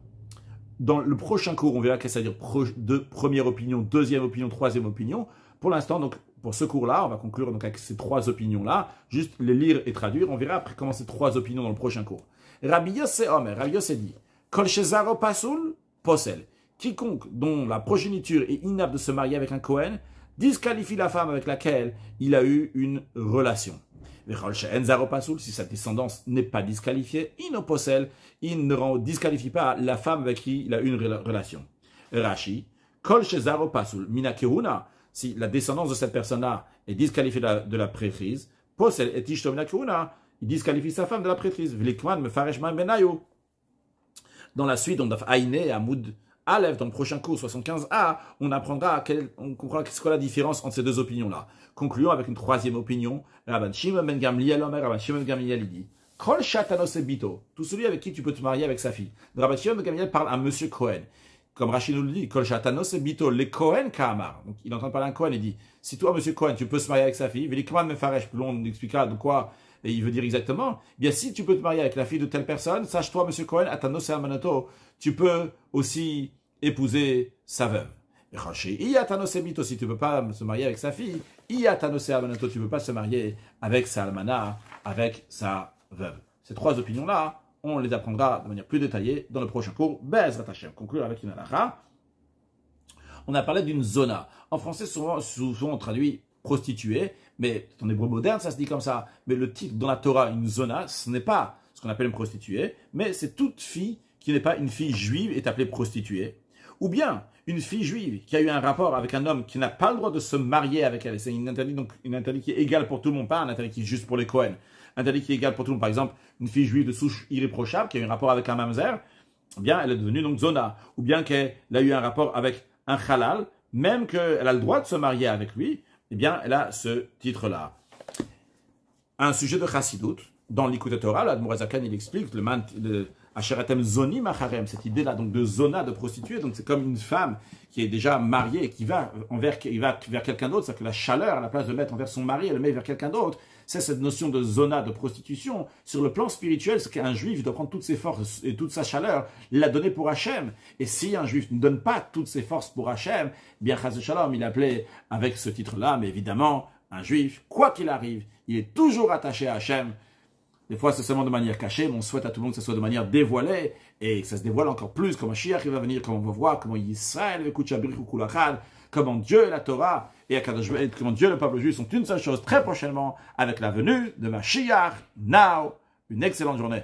Dans le prochain cours, on verra qu'est-ce à dire première opinion, deuxième opinion, troisième opinion. Pour l'instant, donc, pour ce cours-là, on va conclure donc avec ces trois opinions-là, juste les lire et traduire. On verra après comment ces trois opinions dans le prochain cours. Rabbi oh, Rabbi dit, Kol Pasul, Possel. Quiconque dont la progéniture est inapte de se marier avec un Cohen disqualifie la femme avec laquelle il a eu une relation. Si sa descendance n'est pas disqualifiée, il il ne disqualifie pas la femme avec qui il a eu une relation. Rashi, Kol Pasul, si la descendance de cette personne-là est disqualifiée de la, de prêtrise, Posel et il disqualifie sa femme de la prêtrise. me dans la suite, on doit Aïné, Amoud, Alef. dans le prochain cours 75a, on apprendra, quelle, on comprendra quelle la différence entre ces deux opinions-là. Concluons avec une troisième opinion. Rabban Shimon ben Gamliel Omer, Rabban Shimon ben Gamliel dit Kol Shatanos Bito, tout celui avec qui tu peux te marier avec sa fille. Rabban Shimon ben Gamliel parle à Monsieur Cohen comme Rachid nous le dit, Kol Shatanos et Bito, le Cohen Donc il entend parler un Cohen et dit Si toi, monsieur Cohen, tu peux se marier avec sa fille, plus on expliquera de quoi il veut dire exactement eh si tu peux te marier avec la fille de telle personne, sache-toi, monsieur Cohen, tu peux aussi épouser sa veuve. Et et Bito, si tu ne peux pas se marier avec sa fille, et tu ne peux pas se marier avec sa avec sa veuve. Ces trois opinions-là, on les apprendra de manière plus détaillée dans le prochain cours. Bezrat Conclure avec une On a parlé d'une zona. En français, souvent, on traduit prostituée, mais en hébreu moderne, ça se dit comme ça. Mais le titre dans la Torah, une zona, ce n'est pas ce qu'on appelle une prostituée, mais c'est toute fille qui n'est pas une fille juive est appelée prostituée. Ou bien une fille juive qui a eu un rapport avec un homme qui n'a pas le droit de se marier avec elle. C'est une interdit, donc une interdit qui est égale pour tout le monde, pas un interdit qui est juste pour les Cohen un délit qui est égal pour tout le monde. Par exemple, une fille juive de souche irréprochable qui a eu un rapport avec un mamzer, eh bien, elle est devenue donc zona. Ou bien qu'elle a eu un rapport avec un halal, même qu'elle a le droit de se marier avec lui, eh bien, elle a ce titre-là. Un sujet de chassidout, dans à Torah, l'Admorazakan, il explique le, man, le Asheratem Zoni maharem, cette idée-là, donc de zona, de prostituée, donc c'est comme une femme qui est déjà mariée et qui va, envers, qui va vers quelqu'un d'autre, c'est-à-dire que la chaleur, à la place de mettre envers son mari, elle le met vers quelqu'un d'autre c'est cette notion de zona, de prostitution. Sur le plan spirituel, ce qu'un juif doit prendre toutes ses forces et toute sa chaleur, la donner pour Hachem. Et si un juif ne donne pas toutes ses forces pour Hachem, bien Chaz Shalom, il appelait avec ce titre-là, mais évidemment, un juif, quoi qu'il arrive, il est toujours attaché à Hachem. Des fois, c'est seulement de manière cachée, mais on souhaite à tout le monde que ce soit de manière dévoilée, et que ça se dévoile encore plus, comme Mashiach qui va venir, comme on va voir, comment Israël, comment Dieu et la Torah et Akadosh comment Dieu, le peuple juif sont une seule chose très prochainement avec la venue de ma Mashiach. Now, une excellente journée.